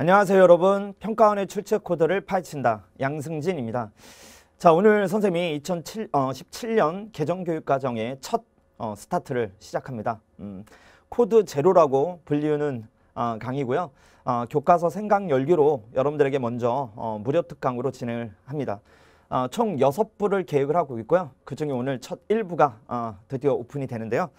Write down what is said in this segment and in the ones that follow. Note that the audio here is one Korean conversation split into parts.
안녕하세요 여러분 평가원의 출첵 코드를 파헤친다 양승진입니다 자 오늘 선생님이 2017년 어, 개정교육과정의 첫 어, 스타트를 시작합니다 음, 코드 제로라고 불리우는 어, 강의고요 어, 교과서 생각 열기로 여러분들에게 먼저 어, 무료 특강으로 진행을 합니다 어, 총 6부를 계획을 하고 있고요 그 중에 오늘 첫 1부가 드디어 오픈이 되는데요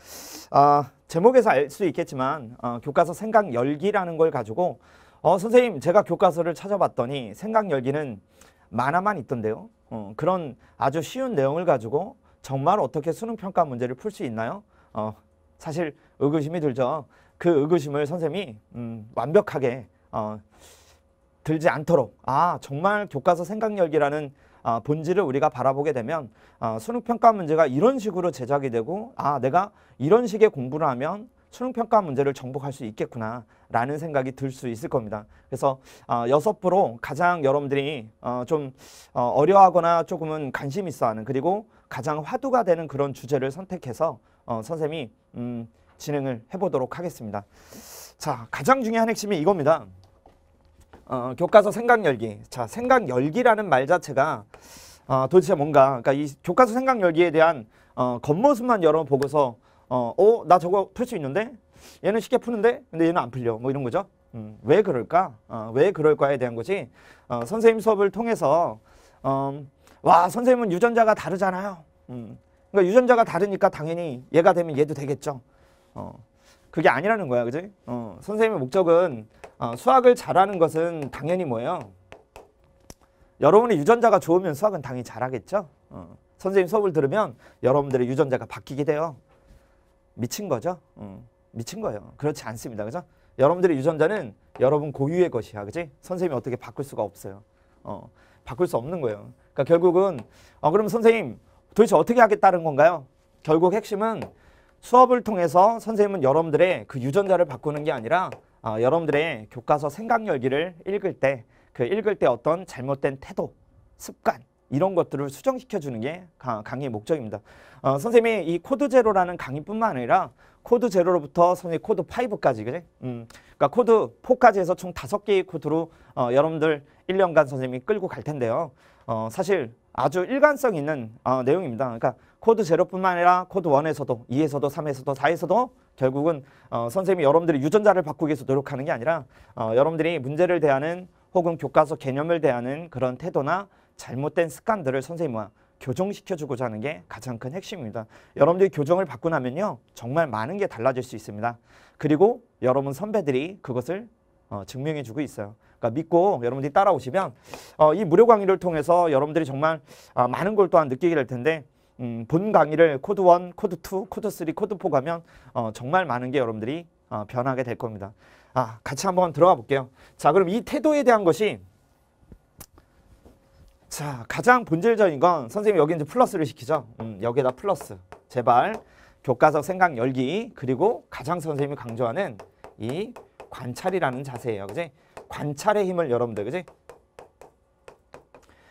아, 제목에서 알 수 있겠지만 교과서 생각 열기라는 걸 가지고 어, 선생님 제가 교과서를 찾아봤더니 생각 열기는 만화만 있던데요. 어, 그런 아주 쉬운 내용을 가지고 정말 어떻게 수능 평가 문제를 풀 수 있나요? 어, 사실 의구심이 들죠. 그 의구심을 선생님이 음, 완벽하게 어, 들지 않도록 아 정말 교과서 생각 열기라는 어, 본질을 우리가 바라보게 되면 어, 수능 평가 문제가 이런 식으로 제작이 되고 아 내가 이런 식의 공부를 하면 수능평가 문제를 정복할 수 있겠구나라는 생각이 들 수 있을 겁니다. 그래서 어, 여섯 프로 가장 여러분들이 어, 좀 어, 어려워하거나 조금은 관심 있어하는 그리고 가장 화두가 되는 그런 주제를 선택해서 어, 선생님이 음, 진행을 해보도록 하겠습니다. 자, 가장 중요한 핵심이 이겁니다. 어, 교과서 생각 열기. 자, 생각 열기라는 말 자체가 어, 도대체 뭔가, 그러니까 이 교과서 생각 열기에 대한 어, 겉모습만 여러 보고서 어, 어, 나 저거 풀 수 있는데? 얘는 쉽게 푸는데? 근데 얘는 안 풀려. 뭐 이런 거죠. 음, 왜 그럴까? 어, 왜 그럴까에 대한 거지. 어, 선생님 수업을 통해서 어, 와, 선생님은 유전자가 다르잖아요. 음, 그러니까 유전자가 다르니까 당연히 얘가 되면 얘도 되겠죠. 어, 그게 아니라는 거야, 그지? 어, 선생님의 목적은 어, 수학을 잘하는 것은 당연히 뭐예요? 여러분의 유전자가 좋으면 수학은 당연히 잘하겠죠. 어, 선생님 수업을 들으면 여러분들의 유전자가 바뀌게 돼요. 미친 거죠. 음, 미친 거예요. 그렇지 않습니다. 그죠? 여러분들의 유전자는 여러분 고유의 것이야. 그지? 선생님이 어떻게 바꿀 수가 없어요. 어, 바꿀 수 없는 거예요. 그러니까 결국은 어, 그럼 선생님 도대체 어떻게 하겠다는 건가요? 결국 핵심은 수업을 통해서 선생님은 여러분들의 그 유전자를 바꾸는 게 아니라 어, 여러분들의 교과서 생각 열기를 읽을 때 그 읽을 때 어떤 잘못된 태도, 습관 이런 것들을 수정시켜주는 게 강의의 목적입니다. 어, 선생님이 이 코드 제로라는 강의뿐만 아니라 코드 제로로부터 선생님 코드 5까지 그래? 음, 그러니까 코드 4까지 해서 총 다섯 개의 코드로 어, 여러분들 1년간 선생님이 끌고 갈 텐데요. 어, 사실 아주 일관성 있는 어, 내용입니다. 그러니까 코드 제로뿐만 아니라 코드 1에서도 2에서도 3에서도 4에서도 결국은 어, 선생님이 여러분들이 유전자를 바꾸기 위해서 노력하는 게 아니라 어, 여러분들이 문제를 대하는 혹은 교과서 개념을 대하는 그런 태도나 잘못된 습관들을 선생님은 교정시켜주고자 하는 게 가장 큰 핵심입니다. 여러분들이 교정을 받고 나면요. 정말 많은 게 달라질 수 있습니다. 그리고 여러분 선배들이 그것을 어, 증명해주고 있어요. 그러니까 믿고 여러분들이 따라오시면 어, 이 무료 강의를 통해서 여러분들이 정말 아, 많은 걸 또한 느끼게 될 텐데 음, 본 강의를 코드 1, 코드 2, 코드 3, 코드 4 가면 어, 정말 많은 게 여러분들이 어, 변하게 될 겁니다. 아, 같이 한번 들어가 볼게요. 자, 그럼 이 태도에 대한 것이 자 가장 본질적인 건 선생님 여기 이제 플러스를 시키죠. 음, 여기에다 플러스 제발 교과서 생각 열기 그리고 가장 선생님이 강조하는 이 관찰이라는 자세예요. 그지? 관찰의 힘을 여러분들 그지?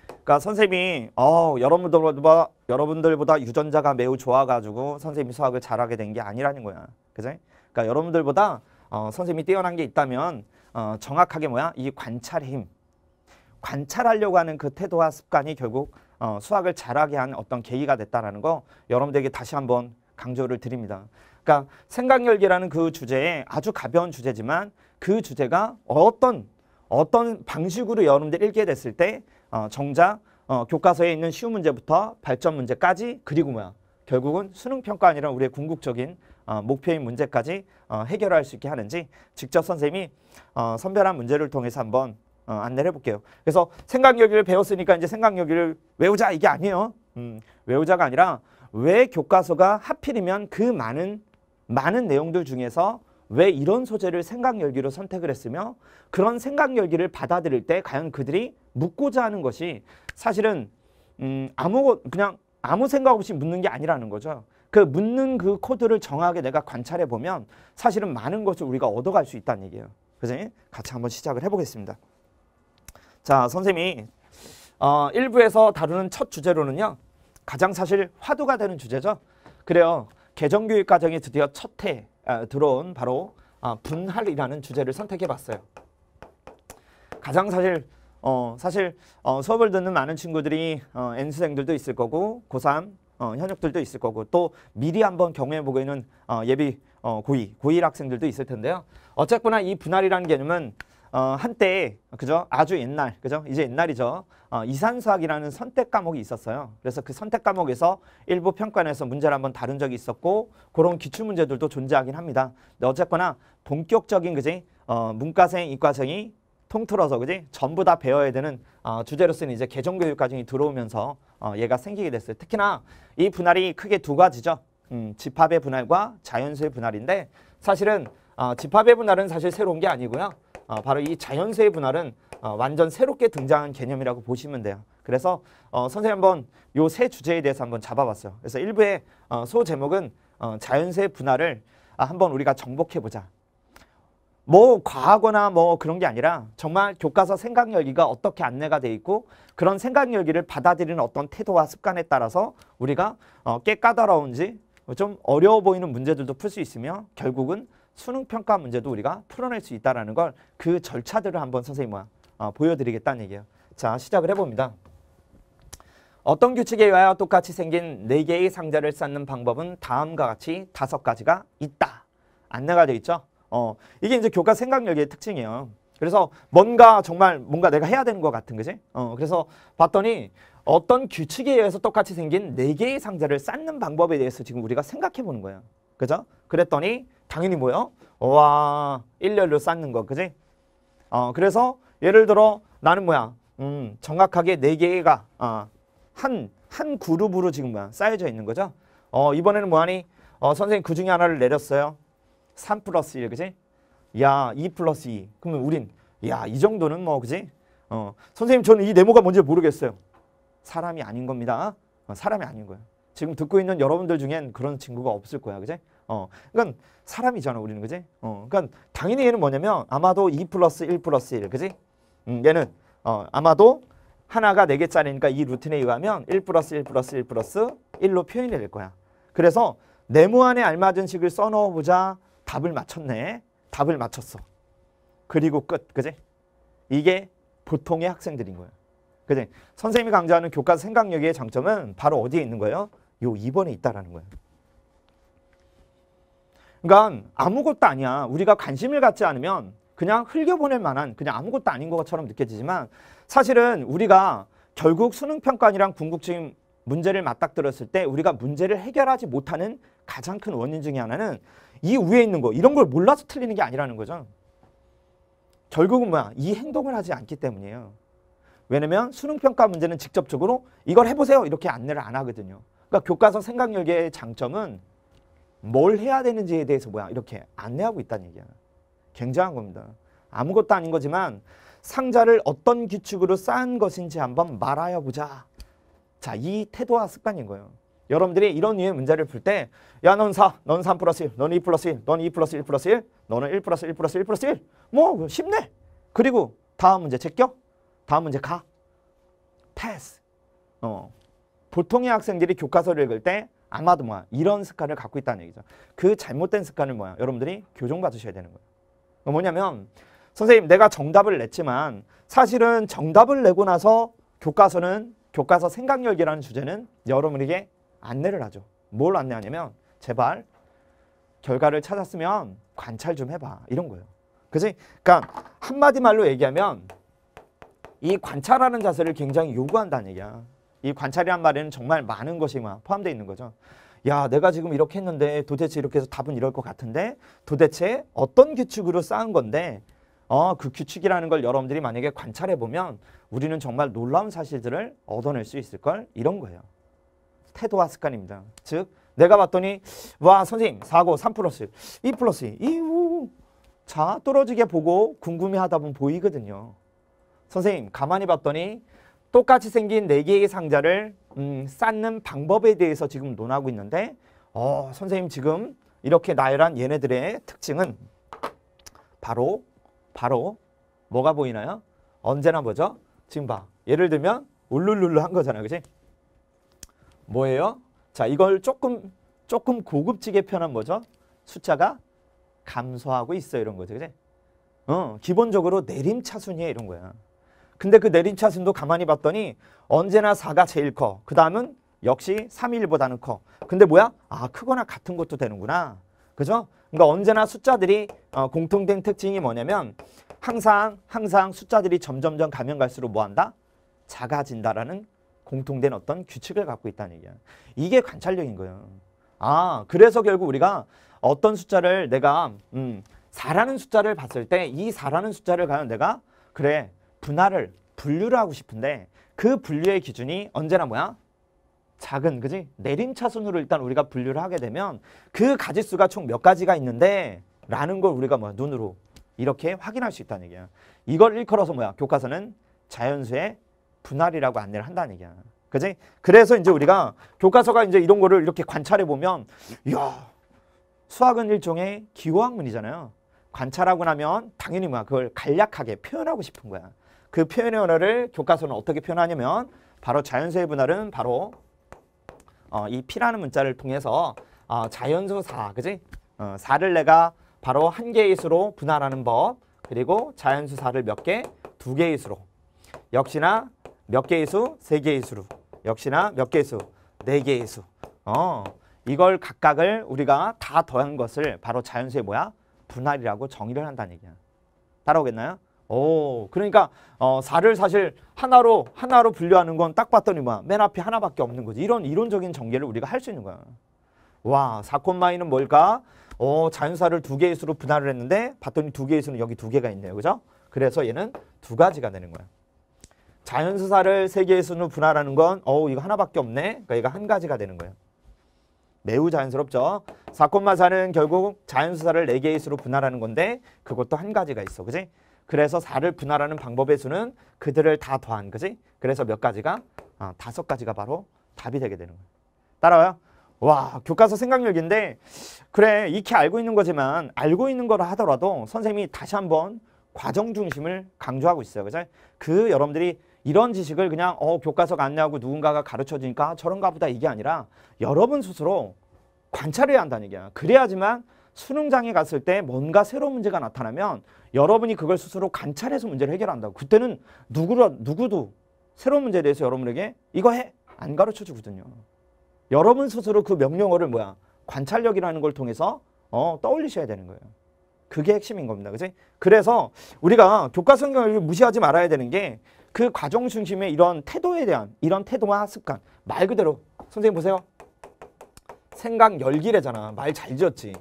그러니까 선생님이 어 여러분들보다 여러분들보다 유전자가 매우 좋아가지고 선생님이 수학을 잘하게 된 게 아니라는 거야. 그지? 그러니까 여러분들보다 어, 선생님이 뛰어난 게 있다면 어, 정확하게 뭐야? 이 관찰의 힘. 관찰하려고 하는 그 태도와 습관이 결국 어, 수학을 잘하게 한 어떤 계기가 됐다라는 거 여러분들에게 다시 한번 강조를 드립니다. 그러니까 생각열기라는 그 주제에 아주 가벼운 주제지만 그 주제가 어떤 어떤 방식으로 여러분들 읽게 됐을 때 어, 정작 어, 교과서에 있는 쉬운 문제부터 발전 문제까지 그리고 뭐야 결국은 수능 평가 아니라 우리의 궁극적인 어, 목표인 문제까지 어, 해결할 수 있게 하는지 직접 선생님이 어, 선별한 문제를 통해서 한번 어, 안내를 해볼게요. 그래서 생각여기를 배웠으니까 이제 생각여기를 외우자 이게 아니에요. 음, 외우자가 아니라 왜 교과서가 하필이면 그 많은 많은 내용들 중에서 왜 이런 소재를 생각열기로 선택을 했으며 그런 생각열기를 받아들일 때 과연 그들이 묻고자 하는 것이 사실은 음, 아무 그냥 아무 생각 없이 묻는 게 아니라는 거죠. 그 묻는 그 코드를 정하게 내가 관찰해 보면 사실은 많은 것을 우리가 얻어갈 수 있다는 얘기예요. 그래서 같이 한번 시작을 해보겠습니다. 자, 선생님이 어, 1부에서 다루는 첫 주제로는요. 가장 사실 화두가 되는 주제죠. 그래요. 개정교육 과정에 드디어 첫해 아, 들어온 바로 아, 분할이라는 주제를 선택해봤어요. 가장 사실 어, 사실 어, 수업을 듣는 많은 친구들이 어, N수생들도 있을 거고 고3 어, 현역들도 있을 거고 또 미리 한번 경험해보고 있는 어, 예비 어, 고2, 고1 학생들도 있을 텐데요. 어쨌거나 이 분할이라는 개념은 어, 한때 그죠 아주 옛날 그죠 이제 옛날이죠 어, 이산수학이라는 선택 과목이 있었어요 그래서 그 선택 과목에서 일부 평가에서 문제를 한번 다룬 적이 있었고 그런 기출 문제들도 존재하긴 합니다 근데 어쨌거나 본격적인 그지 어, 문과생 이과생이 통틀어서 그지 전부 다 배워야 되는 어, 주제로서는 이제 개정교육 과정이 들어오면서 어, 얘가 생기게 됐어요 특히나 이 분할이 크게 두 가지죠 음, 집합의 분할과 자연수의 분할인데 사실은 어, 집합의 분할은 사실 새로운 게 아니고요 어, 바로 이 자연세의 분할은 어, 완전 새롭게 등장한 개념이라고 보시면 돼요. 그래서 어, 선생님 한번 요세 주제에 대해서 한번 잡아봤어요. 그래서 1부의 어, 소 제목은 어, 자연세 분할을 아, 한번 우리가 정복해보자. 뭐 과하거나 뭐 그런 게 아니라 정말 교과서 생각 열기가 어떻게 안내가 돼 있고 그런 생각 열기를 받아들이는 어떤 태도와 습관에 따라서 우리가 어, 꽤 까다로운지 좀 어려워 보이는 문제들도 풀 수 있으며 결국은 수능 평가 문제도 우리가 풀어낼 수있다는걸 그 절차들을 한번 선생님 어, 보여드리겠다는 얘기예요. 자 시작을 해봅니다. 어떤 규칙에 의하여 똑같이 생긴 네개의 상자를 쌓는 방법은 다음과 같이 다섯 가지가 있다. 안내가 되어 있죠. 어, 이게 이제 교과 생각력의 특징이에요. 그래서 뭔가 정말 뭔가 내가 해야 되는 것 같은 거지. 어, 그래서 봤더니 어떤 규칙에 의해서 똑같이 생긴 네개의 상자를 쌓는 방법에 대해서 지금 우리가 생각해 보는 거예요. 그죠? 그랬더니 당연히 뭐야? 와, 일렬로 쌓는 거, 그지? 어, 그래서 예를 들어 나는 뭐야? 음, 정확하게 네 개가 어, 한, 한 그룹으로 지금 뭐야? 쌓여져 있는 거죠? 어, 이번에는 뭐하니? 어, 선생님 그 중에 하나를 내렸어요. 3 플러스 1, 그지? 야, 2 플러스 2. 그러면 우린, 야, 이 정도는 뭐, 그지? 어, 선생님 저는 이 네모가 뭔지 모르겠어요. 사람이 아닌 겁니다. 어, 사람이 아닌 거예요. 지금 듣고 있는 여러분들 중엔 그런 친구가 없을 거야, 그지? 어, 그러니까 사람이잖아 우리는 그지? 어, 그러니까 당연히 얘는 뭐냐면 아마도 2 플러스 1 플러스 1 그지? 음, 얘는 어, 아마도 하나가 4개짜리니까 이 루틴에 의하면 1 플러스 1 플러스 1 플러스 1로 표현이 될 거야. 그래서 네모 안에 알맞은 식을 써넣어보자 답을 맞췄네. 답을 맞췄어. 그리고 끝. 그지? 이게 보통의 학생들인 거야. 그지? 선생님이 강조하는 교과 생각력의 장점은 바로 어디에 있는 거예요? 요 2번에 있다라는 거예요. 그러니까 아무것도 아니야. 우리가 관심을 갖지 않으면 그냥 흘겨보낼 만한 그냥 아무것도 아닌 것처럼 느껴지지만 사실은 우리가 결국 수능평가원이랑 궁극적인 문제를 맞닥뜨렸을 때 우리가 문제를 해결하지 못하는 가장 큰 원인 중의 하나는 이 위에 있는 거 이런 걸 몰라서 틀리는 게 아니라는 거죠. 결국은 뭐야? 이 행동을 하지 않기 때문이에요. 왜냐면 수능평가 문제는 직접적으로 이걸 해보세요 이렇게 안내를 안 하거든요. 그러니까 교과서 생각열계의 장점은 뭘 해야 되는지에 대해서 뭐야 이렇게 안내하고 있다는 얘기야. 굉장한 겁니다. 아무것도 아닌 거지만 상자를 어떤 규칙으로 쌓은 것인지 한번 말하여 보자. 자, 이 태도와 습관인 거예요. 여러분들이 이런 유의 문제를 풀 때 야, 넌 4, 넌 3 플러스 1, 넌2 플러스 1, 넌2 플러스 1 플러스 1, 너는 1 플러스 1 플러스 1 플러스 1. 뭐 쉽네. 그리고 다음 문제 제껴. 다음 문제 가. 패스. 어. 보통의 학생들이 교과서를 읽을 때 아마도 뭐야 이런 습관을 갖고 있다는 얘기죠. 그 잘못된 습관을 뭐야 여러분들이 교정받으셔야 되는 거예요. 뭐냐면 선생님 내가 정답을 냈지만 사실은 정답을 내고 나서 교과서는 교과서 생각열기라는 주제는 여러분에게 안내를 하죠. 뭘 안내하냐면 제발 결과를 찾았으면 관찰 좀 해봐 이런 거예요. 그지? 그러니까 한마디 말로 얘기하면 이 관찰하는 자세를 굉장히 요구한다는 얘기야. 이 관찰이란 말에는 정말 많은 것이 포함되어 있는 거죠. 야 내가 지금 이렇게 했는데 도대체 이렇게 해서 답은 이럴 것 같은데 도대체 어떤 규칙으로 쌓은 건데 어, 그 규칙이라는 걸 여러분들이 만약에 관찰해보면 우리는 정말 놀라운 사실들을 얻어낼 수 있을 걸 이런 거예요. 태도와 습관입니다. 즉 내가 봤더니 와 선생님 사고 3 플러스 2 플러스 2우자 떨어지게 보고 궁금해하다 보면 보이거든요. 선생님 가만히 봤더니 똑같이 생긴 네 개의 상자를 음, 쌓는 방법에 대해서 지금 논하고 있는데 어, 선생님 지금 이렇게 나열한 얘네들의 특징은 바로 바로 뭐가 보이나요? 언제나 뭐죠? 지금 봐. 예를 들면 울룰룰루 한 거잖아요. 그지 뭐예요? 자, 이걸 조금 조금 고급지게 표현한 뭐죠? 숫자가 감소하고 있어 이런 거죠. 그지 어, 기본적으로 내림차순이에 이런 거야. 근데 그 내린 차순도 가만히 봤더니 언제나 4가 제일 커. 그 다음은 역시 3일보다는 커. 근데 뭐야? 아 크거나 같은 것도 되는구나. 그죠? 그러니까 언제나 숫자들이 어, 공통된 특징이 뭐냐면 항상 항상 숫자들이 점점점 가면 갈수록 뭐한다? 작아진다라는 공통된 어떤 규칙을 갖고 있다는 얘기야. 이게 관찰력인 거예요. 아 그래서 결국 우리가 어떤 숫자를 내가 음, 4라는 숫자를 봤을 때 이 4라는 숫자를 가연 내가 그래 분할을 분류를 하고 싶은데 그 분류의 기준이 언제나 뭐야? 작은 그지? 내림차순으로 일단 우리가 분류를 하게 되면 그 가지수가 총 몇 가지가 있는데 라는 걸 우리가 뭐야 눈으로 이렇게 확인할 수 있다는 얘기야. 이걸 일컬어서 뭐야 교과서는 자연수의 분할이라고 안내를 한다는 얘기야. 그지? 그래서 이제 우리가 교과서가 이제 이런 거를 이렇게 관찰해 보면 야 수학은 일종의 기호학문이잖아요. 관찰하고 나면 당연히 뭐야 그걸 간략하게 표현하고 싶은 거야. 그 표현의 언어를 교과서는 어떻게 표현하냐면 바로 자연수의 분할은 바로 어, 이 P라는 문자를 통해서 어, 자연수 4, 그지? 어, 4를 내가 바로 한 개의 수로 분할하는 법 그리고 자연수 4를 몇 개? 두 개의 수로 역시나 몇 개의 수? 세 개의 수로 역시나 몇 개의 수? 네 개의 수 어, 이걸 각각을 우리가 다 더한 것을 바로 자연수의 뭐야? 분할이라고 정의를 한다는 얘기야 따라오겠나요? 오, 그러니까 어, 4를 사실 하나로 하나로 분류하는 건 딱 봤더니 뭐맨 앞에 하나밖에 없는 거지. 이런 이론적인 전개를 우리가 할 수 있는 거야. 와, 4콤마이는 뭘까? 어, 자연사를 두 개의 수로 분할을 했는데 봤더니 두 개의 수는 여기 두 개가 있네요. 그죠? 그래서 얘는 두 가지가 되는 거야. 자연수사를 세 개의 수로 분할하는 건 어우 이거 하나밖에 없네. 그러니까 얘가 한 가지가 되는 거예요. 매우 자연스럽죠. 4콤마 4는 결국 자연수사를 네개의 수로 분할하는 건데 그것도 한 가지가 있어. 그지 그래서 4를 분할하는 방법의 수는 그들을 다 더한 거지. 그래서 몇 가지가 아, 다섯 가지가 바로 답이 되게 되는 거예요. 따라와요? 와 교과서 생각력인데 그래 익히 알고 있는 거지만 알고 있는 거라 하더라도 선생님이 다시 한번 과정 중심을 강조하고 있어요. 그죠? 그 여러분들이 이런 지식을 그냥 어 교과서가 안내하고 누군가가 가르쳐 주니까 저런가 보다 이게 아니라 여러분 스스로 관찰해야 한다는 얘기야. 그래야지만 수능장에 갔을 때 뭔가 새로운 문제가 나타나면 여러분이 그걸 스스로 관찰해서 문제를 해결한다고. 그때는 누구라, 누구도 새로운 문제에 대해서 여러분에게 이거 해! 안 가르쳐 주거든요. 여러분 스스로 그 명령어를 뭐야? 관찰력이라는 걸 통해서 어, 떠올리셔야 되는 거예요. 그게 핵심인 겁니다. 그지? 그래서 우리가 교과 성경을 무시하지 말아야 되는 게 그 과정 중심의 이런 태도에 대한 이런 태도와 습관 말 그대로 선생님 보세요. 생각 열기래잖아. 말 잘 지었지.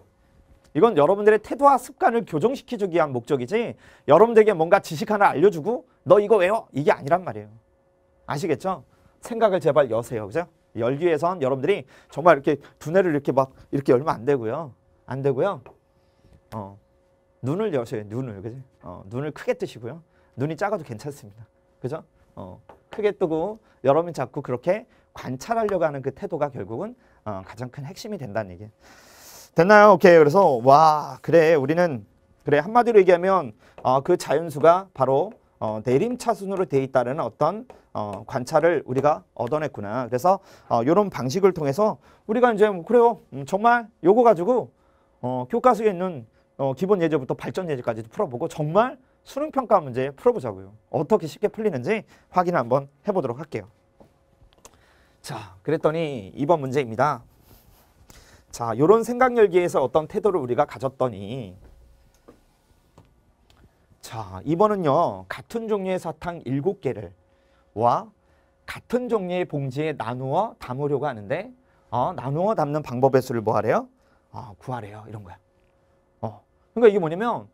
이건 여러분들의 태도와 습관을 교정시켜주기 위한 목적이지 여러분들에게 뭔가 지식 하나 알려주고 너 이거 외워 이게 아니란 말이에요. 아시겠죠? 생각을 제발 여세요. 그죠? 열기 위선 여러분들이 정말 이렇게 두뇌를 이렇게 막 이렇게 열면 안 되고요. 안 되고요. 어. 눈을 여세요. 눈을. 그지? 어, 눈을 크게 뜨시고요. 눈이 작아도 괜찮습니다. 그죠? 어. 크게 뜨고 여러분 자꾸 그렇게 관찰하려고 하는 그 태도가 결국은 어, 가장 큰 핵심이 된다는 얘기예요. 됐나요? 오케이. 그래서 와 그래 우리는 그래 한마디로 얘기하면 어, 그 자연수가 바로 어, 내림차순으로 돼 있다는 어떤 어, 관찰을 우리가 얻어냈구나. 그래서 이런 어, 방식을 통해서 우리가 이제 뭐 그래요. 음, 정말 요거 가지고 어, 교과서에 있는 어, 기본 예제부터 발전 예제까지도 풀어보고 정말 수능 평가 문제 풀어보자고요. 어떻게 쉽게 풀리는지 확인 한번 해보도록 할게요. 자, 그랬더니 이번 문제입니다. 자, 이런 생각 열기에서 어떤 태도를 우리가 가졌더니 자, 이번은요. 같은 종류의 사탕 7개를 와 같은 종류의 봉지에 나누어 담으려고 하는데 어, 나누어 담는 방법의 수를 뭐 하래요? 어, 구하래요. 이런 거야. 어. 그러니까 이게 뭐냐면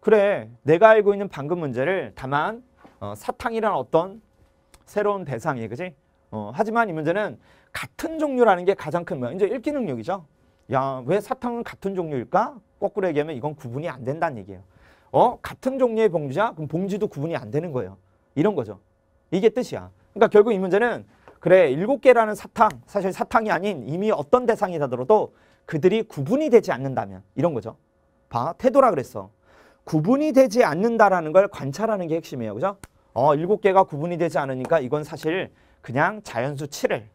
그래 내가 알고 있는 방금 문제를 다만 어, 사탕이란 어떤 새로운 대상이 에요 그지? 어, 하지만 이 문제는 같은 종류라는 게 가장 큰 뭐야? 이제 읽기 능력이죠. 야, 왜 사탕은 같은 종류일까? 거꾸로 얘기하면 이건 구분이 안 된다는 얘기예요. 어? 같은 종류의 봉지야? 그럼 봉지도 구분이 안 되는 거예요. 이런 거죠. 이게 뜻이야. 그러니까 결국 이 문제는 그래, 일곱 개라는 사탕, 사실 사탕이 아닌 이미 어떤 대상이라더라도 그들이 구분이 되지 않는다면 이런 거죠. 봐, 태도라 그랬어. 구분이 되지 않는다라는 걸 관찰하는 게 핵심이에요. 그죠? 어, 일곱 개가 구분이 되지 않으니까 이건 사실 그냥 자연수 칠을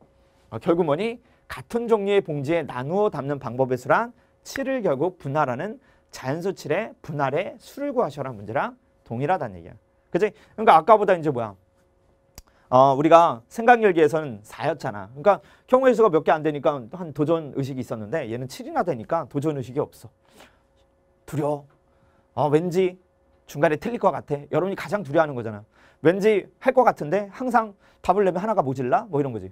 어, 결국 뭐니 같은 종류의 봉지에 나누어 담는 방법의 수랑 7을 결국 분할하는 자연수 7의 분할의 수를 구하셔라 문제랑 동일하다는 얘기야. 그지? 그러니까 아까보다 이제 뭐야? 어, 우리가 생각열기에서는 4였잖아. 그러니까 경우의 수가 몇 개 안 되니까 한 도전 의식이 있었는데 얘는 7이나 되니까 도전 의식이 없어. 두려워. 어, 왠지 중간에 틀릴 것 같아. 여러분이 가장 두려워하는 거잖아. 왠지 할 것 같은데 항상 답을 내면 하나가 모질라? 뭐 이런 거지.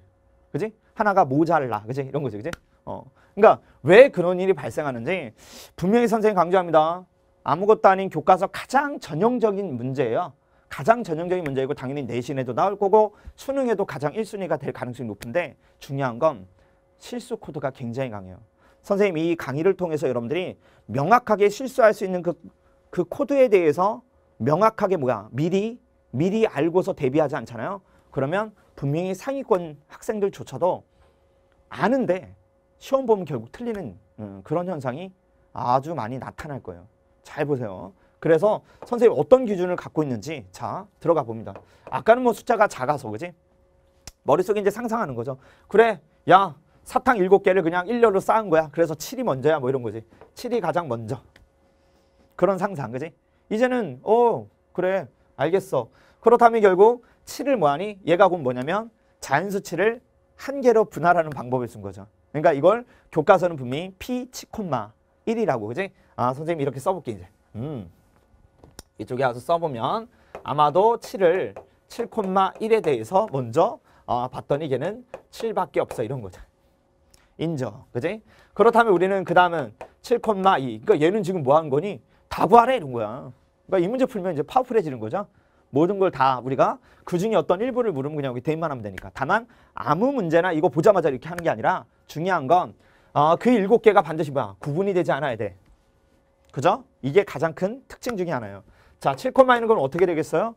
그지? 하나가 모자라. 그지? 이런 거지. 그지? 어. 그러니까 왜 그런 일이 발생하는지 분명히 선생님 강조합니다. 아무것도 아닌 교과서 가장 전형적인 문제예요. 가장 전형적인 문제이고 당연히 내신에도 나올 거고 수능에도 가장 1순위가 될 가능성이 높은데 중요한 건 실수 코드가 굉장히 강해요. 선생님 이 강의를 통해서 여러분들이 명확하게 실수할 수 있는 그, 그 코드에 대해서 명확하게 뭐야 미리 미리 알고서 대비하지 않잖아요. 그러면 분명히 상위권 학생들조차도 아는데 시험 보면 결국 틀리는 음, 그런 현상이 아주 많이 나타날 거예요. 잘 보세요. 그래서 선생님 어떤 기준을 갖고 있는지 자 들어가 봅니다. 아까는 뭐 숫자가 작아서 그지? 머릿속에 이제 상상하는 거죠. 그래 야 사탕 일곱 개를 그냥 일렬로 쌓은 거야. 그래서 칠이 먼저야 뭐 이런 거지. 칠이 가장 먼저. 그런 상상 그지? 이제는 어 그래 알겠어. 그렇다면 결국 7을 뭐하니? 얘가 곧 뭐냐면 자연수 7을 한 개로 분할하는 방법을 쓴 거죠. 그러니까 이걸 교과서는 분명히 P, 7, 1이라고 그지? 아 선생님 이렇게 써볼게 이제. 음. 이쪽에 와서 써보면 아마도 7을 7, 1에 대해서 먼저 어, 봤더니 걔는 7밖에 없어 이런 거죠. 인정. 그지? 그렇다면 우리는 그 다음은 7, 2. 그러니까 얘는 지금 뭐 한 거니? 다 구하래 이런 거야. 그러니까 이 문제 풀면 이제 파워풀해지는 거죠. 모든 걸 다 우리가 그중에 어떤 일부를 물으면 그냥 여기 대입만 하면 되니까. 다만 아무 문제나 이거 보자마자 이렇게 하는 게 아니라 중요한 건그 아, 어, 일곱 개가 반드시 뭐야? 구분이 되지 않아야 돼. 그죠? 이게 가장 큰 특징 중에 하나예요. 자, 7코마 있는 건 어떻게 되겠어요?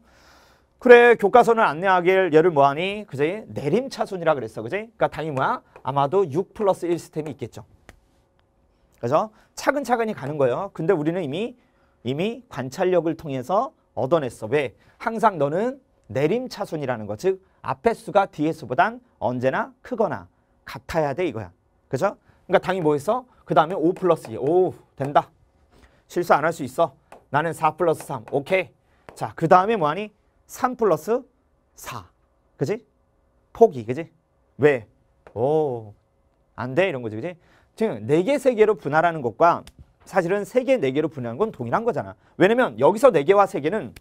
그래, 교과서는 안내하길 얘를 뭐하니? 그지? 내림차순이라 그랬어. 그지? 그러니까 당연히 뭐야? 아마도 6 플러스 1 시스템이 있겠죠. 그래서 차근차근히 가는 거예요. 근데 우리는 이미 이미 관찰력을 통해서 얻어냈어. 왜? 항상 너는 내림차순이라는 거. 즉 앞에 수가 뒤에 수보단 언제나 크거나 같아야 돼 이거야. 그죠? 그러니까 당이 뭐 했어? 그 다음에 5 플러스 2. 오 된다. 실수 안 할 수 있어. 나는 4 플러스 3. 오케이. 자, 그 다음에 뭐하니? 3 플러스 4. 그지? 포기. 그지? 왜? 오. 안 돼. 이런 거지. 그지? 지금 4개, 3개로 분할하는 것과 사실은 세 개 네개로 분해한 건 동일한 거잖아. 왜냐면 여기서 네개와세개는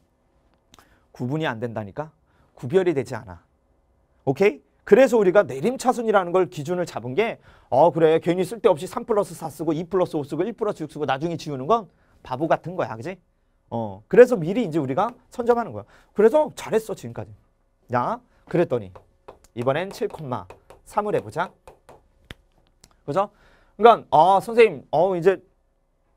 구분이 안 된다니까. 구별이 되지 않아. 오케이? 그래서 우리가 내림차순이라는 걸 기준을 잡은 게 어 그래 괜히 쓸데없이 3 플러스 4 쓰고 2 플러스 5 쓰고 1 플러스 6 쓰고 나중에 지우는 건 바보 같은 거야. 그지? 어 그래서 미리 이제 우리가 선점하는 거야. 그래서 잘했어 지금까지. 야 그랬더니 이번엔 7,3을 해보자. 그죠? 그러니까 아 선생님 어 이제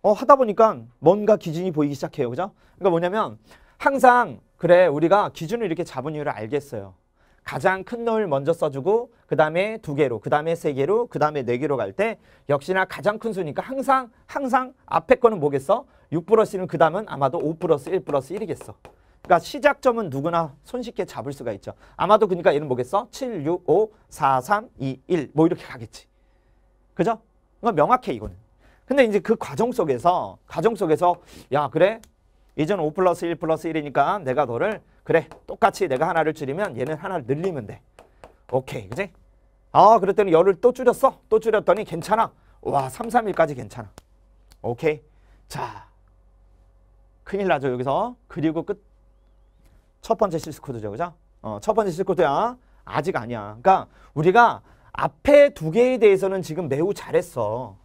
어, 하다 보니까 뭔가 기준이 보이기 시작해요. 그죠? 그러니까 뭐냐면 항상 그래 우리가 기준을 이렇게 잡은 이유를 알겠어요. 가장 큰 놈을 먼저 써주고 그 다음에 두 개로 그 다음에 세 개로 그 다음에 네 개로 갈 때 역시나 가장 큰 수니까 항상 항상 앞에 거는 뭐겠어? 6 플러스는 그 다음은 아마도 5 플러스 1 플러스 1이겠어. 그러니까 시작점은 누구나 손쉽게 잡을 수가 있죠. 아마도 그러니까 얘는 뭐겠어? 7, 6, 5, 4, 3, 2, 1 뭐 이렇게 가겠지. 그죠? 그러니까 명확해 이거는. 근데 이제 그 과정 속에서 과정 속에서 야 그래 이전 5 플러스 1 플러스 1이니까 내가 너를 그래 똑같이 내가 하나를 줄이면 얘는 하나를 늘리면 돼 오케이 그지? 아 그랬더니 열을 또 줄였어 또 줄였더니 괜찮아 와 3, 3일까지 괜찮아 오케이 자 큰일 나죠 여기서 그리고 끝 첫 번째 실스코드죠 그죠? 어, 첫 번째 실스코드야 아직 아니야 그러니까 우리가 앞에 두 개에 대해서는 지금 매우 잘했어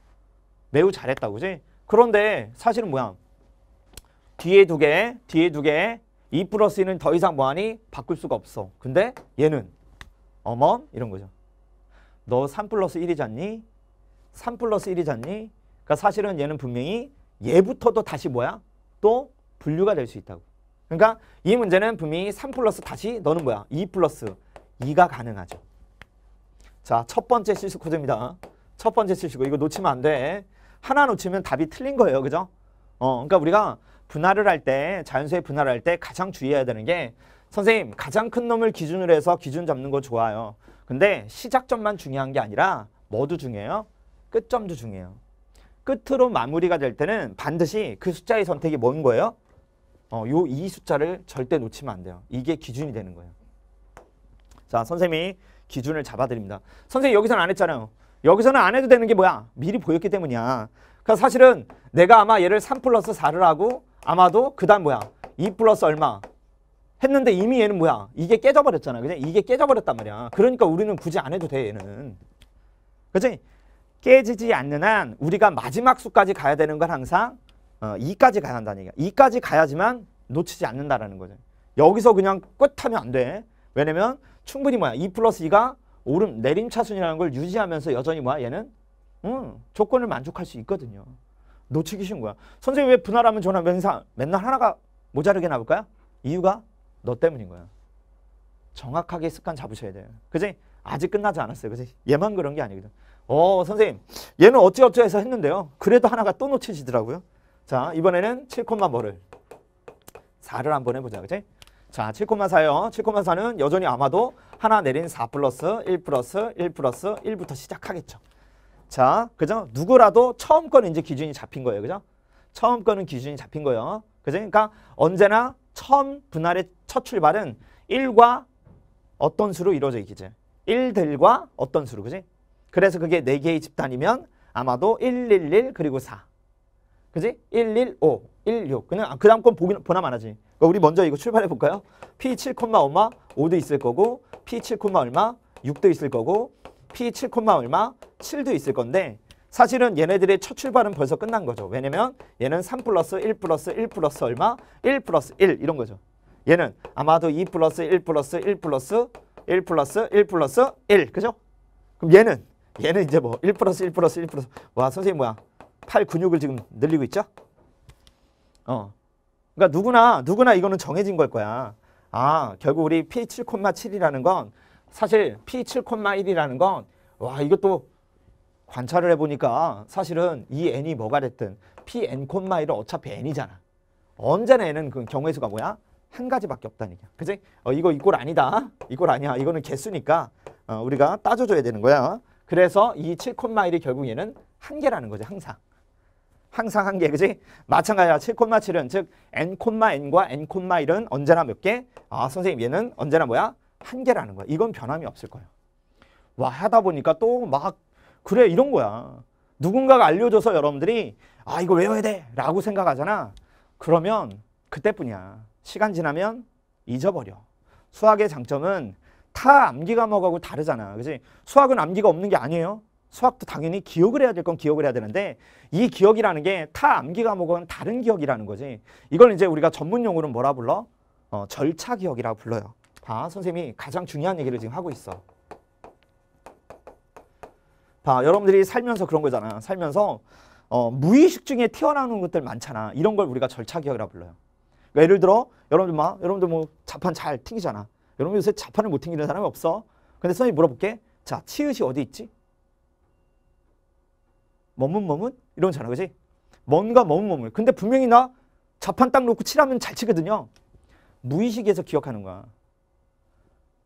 매우 잘했다 그지? 그런데 사실은 뭐야? 뒤에 두 개, 뒤에 두 개, 2 플러스 2는 더 이상 뭐하니? 바꿀 수가 없어. 근데 얘는 어멈 이런 거죠. 너 3 플러스 1이잖니? 3 플러스 1이잖니? 그러니까 사실은 얘는 분명히 얘부터도 다시 뭐야? 또 분류가 될 수 있다고. 그러니까 이 문제는 분명히 3 플러스 다시 너는 뭐야? 2 플러스 2가 가능하죠. 자, 첫 번째 실수 코드입니다. 첫 번째 실수고 이거 놓치면 안 돼. 하나 놓치면 답이 틀린 거예요. 그죠? 어, 그러니까 우리가 분할을 할 때, 자연수의 분할을 할 때 가장 주의해야 되는 게 선생님, 가장 큰 놈을 기준으로 해서 기준 잡는 거 좋아요. 근데 시작점만 중요한 게 아니라 뭐도 중요해요? 끝점도 중요해요. 끝으로 마무리가 될 때는 반드시 그 숫자의 선택이 뭔 거예요? 어, 요 이 숫자를 절대 놓치면 안 돼요. 이게 기준이 되는 거예요. 자, 선생님이 기준을 잡아드립니다. 선생님 여기서는 안 했잖아요. 여기서는 안 해도 되는 게 뭐야? 미리 보였기 때문이야. 그러니까 사실은 내가 아마 얘를 3 플러스 4를 하고 아마도 그 다음 뭐야? 2 플러스 얼마? 했는데 이미 얘는 뭐야? 이게 깨져버렸잖아. 그냥 이게 깨져버렸단 말이야. 그러니까 우리는 굳이 안 해도 돼, 얘는. 그지? 깨지지 않는 한 우리가 마지막 수까지 가야 되는 건 항상 2까지 어, 가야 한다는 얘기야. 2까지 가야지만 놓치지 않는다라는 거죠. 여기서 그냥 끝하면 안 돼. 왜냐면 충분히 뭐야? 2 플러스 2가 오름 내림 차순이라는 걸 유지하면서 여전히 뭐야 얘는 음, 조건을 만족할 수 있거든요. 놓치기 쉬운 거야. 선생님 왜 분할하면 전화 맨상 맨날 하나가 모자르게 나올까요? 이유가 너 때문인 거야. 정확하게 습관 잡으셔야 돼요. 그지? 아직 끝나지 않았어요. 그지? 얘만 그런 게 아니거든. 어, 선생님. 얘는 어찌어찌 해서 했는데요. 그래도 하나가 또 놓치시더라고요. 자, 이번에는 7콤마 뭐를? 4를 한번 해보자. 그지? 자, 7콤마 4요. 7콤마 4는 여전히 아마도 하나 내린 4 플러스 1 플러스 1 플러스 1부터 시작하겠죠. 자, 그죠? 누구라도 처음 거는 이제 기준이 잡힌 거예요. 그죠? 처음 거는 기준이 잡힌 거예요. 그죠? 그러니까 언제나 처음 분할의 첫 출발은 1과 어떤 수로 이루어져 있겠죠 1들과 어떤 수로, 그지? 그래서 그게 4개의 집단이면 아마도 111 그리고 4. 그지? 115, 16. 그냥 아, 그 다음 건 보기, 보나 마나지. 우리 먼저 이거 출발해 볼까요? P7,5마 5도 있을 거고 P7, 얼마? 6도 있을 거고 P7, 얼마? 7도 있을 건데 사실은 얘네들의 첫 출발은 벌써 끝난 거죠. 왜냐면 얘는 3 플러스 1 플러스 1 플러스 얼마? 1 플러스 1 이런 거죠. 얘는 아마도 2 플러스 1 플러스 1 플러스 1 플러스 1 플러스 1 그죠? 그럼 얘는 얘는 이제 뭐1 플러스 1 플러스 1 플러스 와 선생님 뭐야 팔 근육을 지금 늘리고 있죠? 어 그러니까 누구나 누구나 이거는 정해진 걸 거야. 아 결국 우리 P7,7이라는 건 사실 P7,1이라는 건와 이것도 관찰을 해보니까 사실은 이 n이 뭐가 됐든 Pn,1은 어차피 n이잖아. 언제나 n은 그 경우의 수가 뭐야? 한 가지밖에 없다는 얘기야. 그지? 어, 이거 이 꼴 아니다. 이 꼴 아니야. 이거는 개수니까 어, 우리가 따져줘야 되는 거야. 그래서 이 7,1이 결국 에는한 개라는 거지 항상. 항상 한 개, 그지? 마찬가지야 7콤마 7은 즉 n콤마 n과 n콤마 1은 언제나 몇 개? 아 선생님 얘는 언제나 뭐야? 한 개라는 거야. 이건 변함이 없을 거예요. 와 하다 보니까 또 막 그래 이런 거야. 누군가가 알려줘서 여러분들이 아 이거 외워야 돼 라고 생각하잖아. 그러면 그때뿐이야. 시간 지나면 잊어버려. 수학의 장점은 타 암기 과목하고 다르잖아. 그지? 수학은 암기가 없는 게 아니에요. 수학도 당연히 기억을 해야 될 건 기억을 해야 되는데 이 기억이라는 게 타 암기 과목은 다른 기억이라는 거지. 이걸 이제 우리가 전문 용어로 뭐라 불러? 어, 절차 기억이라 불러요. 봐, 선생님이 가장 중요한 얘기를 지금 하고 있어. 봐, 여러분들이 살면서 그런 거잖아. 살면서 어, 무의식 중에 튀어나오는 것들 많잖아. 이런 걸 우리가 절차 기억이라 불러요. 그러니까 예를 들어 여러분들 막 뭐, 여러분들 뭐 자판 잘 튕기잖아. 여러분 요새 자판을 못 튕기는 사람이 없어. 근데 선생님 물어볼게. 자, 치읓이 어디 있지? 머뭇머뭇 이런 잖아 그지? 뭔가 머뭇머뭇 근데 분명히 나 자판 딱 놓고 칠하면 잘 치거든요. 무의식에서 기억하는 거야.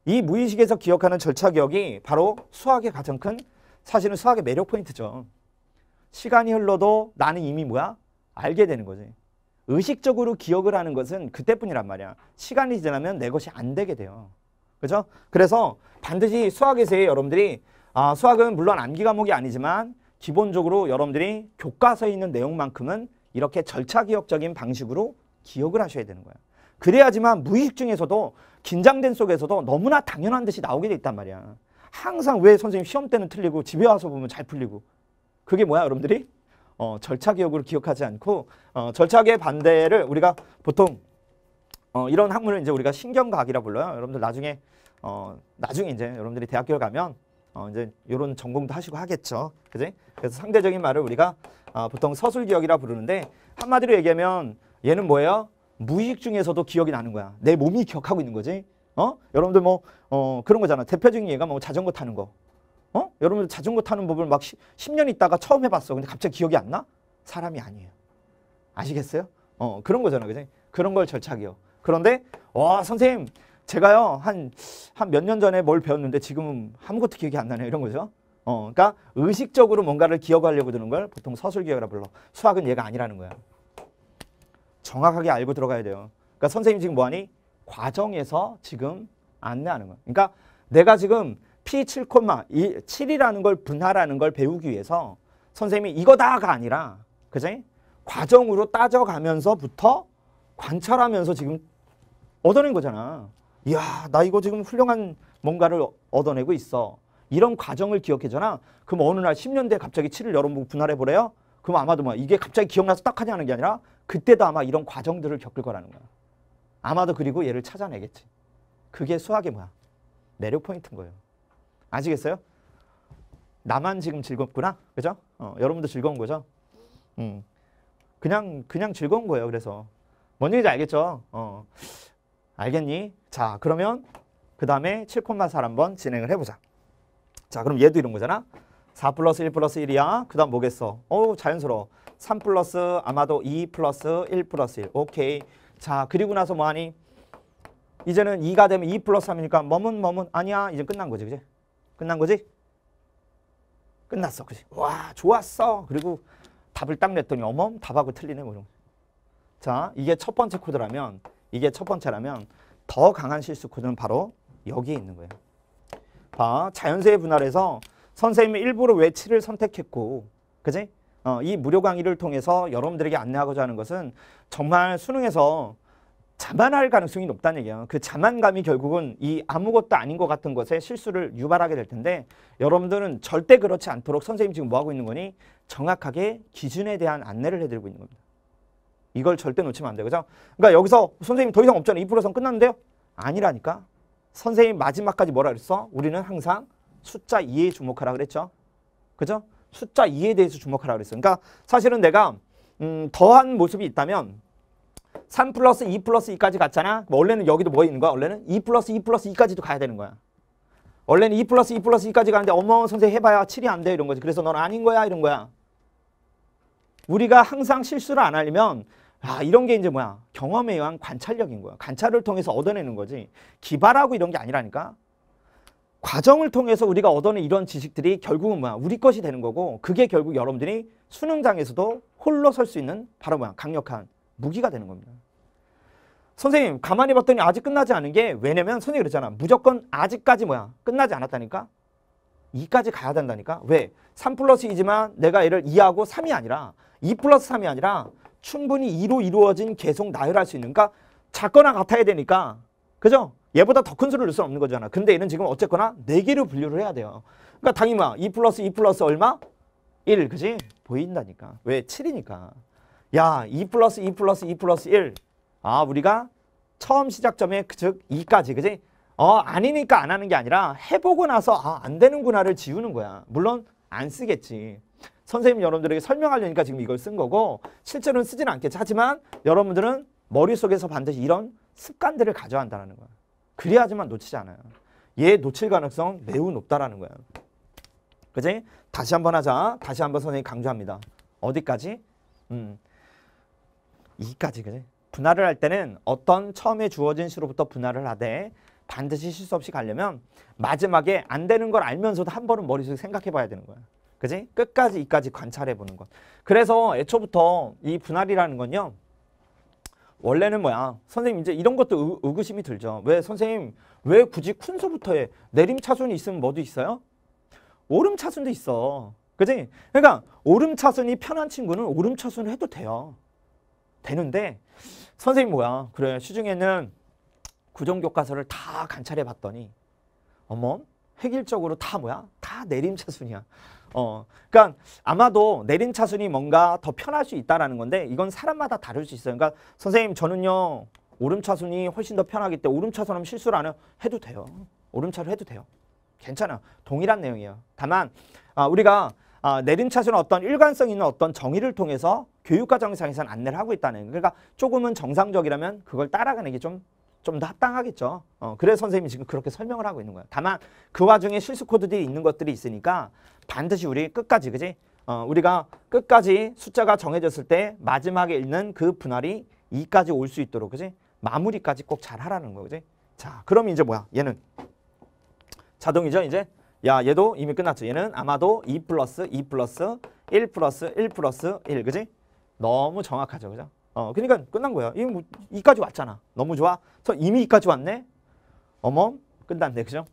이 무의식에서 기억하는 절차 기억이 바로 수학의 가장 큰 사실은 수학의 매력 포인트죠. 시간이 흘러도 나는 이미 뭐야? 알게 되는 거지. 의식적으로 기억을 하는 것은 그때뿐이란 말이야. 시간이 지나면 내 것이 안 되게 돼요. 그죠? 그래서 반드시 수학에서 여러분들이 아, 수학은 물론 암기 과목이 아니지만 기본적으로 여러분들이 교과서에 있는 내용만큼은 이렇게 절차 기억적인 방식으로 기억을 하셔야 되는 거예요. 그래야지만 무의식 중에서도 긴장된 속에서도 너무나 당연한 듯이 나오게 돼 있단 말이야. 항상 왜 선생님 시험 때는 틀리고 집에 와서 보면 잘 풀리고 그게 뭐야 여러분들이? 어, 절차 기억으로 기억하지 않고 어, 절차계 반대를 우리가 보통 어, 이런 학문을 이제 우리가 신경과학이라 불러요. 여러분들 나중에 어, 나중에 이제 여러분들이 대학교에 가면 어, 이제 이런 전공도 하시고 하겠죠. 그지? 그래서 상대적인 말을 우리가 어, 보통 서술 기억이라 부르는데 한마디로 얘기하면 얘는 뭐예요? 무의식 중에서도 기억이 나는 거야. 내 몸이 기억하고 있는 거지. 어? 여러분들 뭐 어, 그런 거잖아. 대표적인 예가 뭐 자전거 타는 거. 어? 여러분들 자전거 타는 법을 막 10, 년 있다가 처음 해봤어. 근데 갑자기 기억이 안 나? 사람이 아니에요. 아시겠어요? 어, 그런 거잖아. 그지? 그런 걸 절차기요. 그런데 와 선생님 제가요 한 한 몇 년 전에 뭘 배웠는데 지금은 아무것도 기억이 안 나네요 이런 거죠. 어, 그러니까 의식적으로 뭔가를 기억하려고 드는 걸 보통 서술 기억이라 불러. 수학은 얘가 아니라는 거야. 정확하게 알고 들어가야 돼요. 그러니까 선생님 지금 뭐하니? 과정에서 지금 안내하는 거야. 그러니까 내가 지금 P7, 7이라는 걸 분할하는 걸 배우기 위해서 선생님이 이거다가 아니라 그지? 과정으로 따져가면서부터 관찰하면서 지금 얻어낸 거잖아. 이야 나 이거 지금 훌륭한 뭔가를 얻어내고 있어. 이런 과정을 기억해잖아. 그럼 어느 날 10년 뒤에 갑자기 치를 여러분 분할해 보래요. 그럼 아마도 뭐 이게 갑자기 기억나서 딱 하냐는 게 아니라 그때도 아마 이런 과정들을 겪을 거라는 거야. 아마도 그리고 얘를 찾아내겠지. 그게 수학의 뭐야? 매력 포인트인 거예요. 아시겠어요? 나만 지금 즐겁구나. 그죠? 어, 여러분도 즐거운 거죠? 음. 그냥 그냥 즐거운 거예요. 그래서 뭔 얘기인지 알겠죠? 어. 알겠니? 자, 그러면 그 다음에 7,4 한번 진행을 해보자. 자, 그럼 얘도 이런 거잖아. 4 플러스 1 플러스 1이야. 그 다음 뭐겠어? 어우, 자연스러워. 3 플러스 아마도 2 플러스 1 플러스 1. 오케이. 자, 그리고 나서 뭐하니? 이제는 2가 되면 2 플러스 3이니까 머문 머문 아니야. 이제 끝난 거지, 그지? 끝난 거지? 끝났어, 그지? 와, 좋았어. 그리고 답을 딱 냈더니 어머 답하고 틀리네. 뭐 이런. 자, 이게 첫 번째 코드라면 이게 첫 번째라면 더 강한 실수 코드는 바로 여기에 있는 거예요. 봐, 자연세의 분할에서 선생님이 일부러 왜 7을 선택했고, 그지? 어, 이 무료 강의를 통해서 여러분들에게 안내하고자 하는 것은 정말 수능에서 자만할 가능성이 높다는 얘기예요. 그 자만감이 결국은 이 아무것도 아닌 것 같은 것에 실수를 유발하게 될 텐데 여러분들은 절대 그렇지 않도록 선생님 지금 뭐하고 있는 거니? 정확하게 기준에 대한 안내를 해드리고 있는 겁니다. 이걸 절대 놓치면 안 돼요. 그죠? 그러니까 여기서 선생님 더 이상 없잖아요. 2%선 끝났는데요. 아니라니까. 선생님 마지막까지 뭐라 그랬어? 우리는 항상 숫자 2에 주목하라 그랬죠. 그죠? 숫자 2에 대해서 주목하라 그랬어요. 그러니까 사실은 내가 음, 더한 모습이 있다면 3 플러스 2 플러스 2까지 갔잖아. 뭐 원래는 여기도 뭐 있는 거야? 원래는 2 플러스 2 플러스 2까지도 가야 되는 거야. 원래는 2 플러스 2 플러스 2까지 가는데 어머 선생님 해봐야 7이 안 돼 이런 거지. 그래서 넌 아닌 거야 이런 거야. 우리가 항상 실수를 안 하려면 아 이런 게 이제 뭐야 경험에 의한 관찰력인 거야 관찰을 통해서 얻어내는 거지 기발하고 이런 게 아니라니까 과정을 통해서 우리가 얻어낸 이런 지식들이 결국은 뭐야 우리 것이 되는 거고 그게 결국 여러분들이 수능장에서도 홀로 설 수 있는 바로 뭐야 강력한 무기가 되는 겁니다 선생님 가만히 봤더니 아직 끝나지 않은 게 왜냐면 선생님 그랬잖아 무조건 아직까지 뭐야 끝나지 않았다니까 2까지 가야 된다니까 왜? 3 플러스 이지만 내가 얘를 2하고 3이 아니라 2 플러스 3이 아니라 충분히 2로 이루어진 계속 나열할 수 있는가? 그러니까 작거나 같아야 되니까. 그죠? 얘보다 더 큰 수를 넣을 수는 없는 거잖아. 근데 얘는 지금 어쨌거나 4개로 분류를 해야 돼요. 그러니까 당연히 뭐야? 2 플러스 2 플러스 얼마? 1, 그지? 보인다니까. 왜? 7이니까. 야, 2 플러스 2 플러스 2 플러스 1. 아, 우리가 처음 시작점에 그 즉 2까지, 그지? 어, 아니니까 안 하는 게 아니라 해보고 나서 아, 안 되는구나를 지우는 거야. 물론 안 쓰겠지. 선생님 여러분들에게 설명하려니까 지금 이걸 쓴 거고 실제로는 쓰지는 않겠지. 하지만 여러분들은 머릿속에서 반드시 이런 습관들을 가져야 한다는 거야. 그래야지만 놓치지 않아요. 얘 놓칠 가능성 매우 높다라는 거야. 그지? 다시 한번 하자. 다시 한번 선생님 강조합니다. 어디까지? 음. 이까지 그지? 분할을 할 때는 어떤 처음에 주어진 수로부터 분할을 하되 반드시 실수 없이 가려면 마지막에 안 되는 걸 알면서도 한 번은 머릿속에 생각해 봐야 되는 거야. 그지? 끝까지 이까지 관찰해 보는 것. 그래서 애초부터 이 분할이라는 건요. 원래는 뭐야? 선생님 이제 이런 것도 의, 구심이 들죠. 왜 선생님 왜 굳이 쿤서부터 해? 내림 차순이 있으면 뭐도 있어요? 오름 차순도 있어. 그지? 그러니까 오름 차순이 편한 친구는 오름 차순을 해도 돼요. 되는데 선생님 뭐야? 그래 시중에는 구정 교과서를 다 관찰해 봤더니 어머 획일적으로 다 뭐야? 내림차순이야. 어, 그러니까 아마도 내림차순이 뭔가 더 편할 수 있다라는 건데 이건 사람마다 다를 수 있어요. 그러니까 선생님 저는요 오름차순이 훨씬 더 편하기 때문에 오름차순하 실수를 안 해요. 해도 돼요. 오름차로 해도 돼요. 괜찮아. 동일한 내용이에요. 다만 아, 우리가 아, 내림차순은 어떤 일관성 있는 어떤 정의를 통해서 교육과정상에서는 안내를 하고 있다는 그러니까 조금은 정상적이라면 그걸 따라가는 게좀 좀더 합당하겠죠. 어, 그래서 선생님이 지금 그렇게 설명을 하고 있는 거예요. 다만 그 와중에 실수 코드들이 있는 것들이 있으니까 반드시 우리 끝까지 그지? 어, 우리가 끝까지 숫자가 정해졌을 때 마지막에 있는 그 분할이 2까지 올 수 있도록 그지? 마무리까지 꼭 잘 하라는 거 그지? 자, 그럼 이제 뭐야? 얘는 자동이죠, 이제? 야, 얘도 이미 끝났죠. 얘는 아마도 2 플러스 2 플러스 1 플러스 1 플러스 1 그지? 너무 정확하죠, 그죠? 어, 그러니까 끝난 거야. 이, 뭐, 이까지 왔잖아. 너무 좋아. 저 이미 이까지 왔네. 어머, 끝났네. 그죠?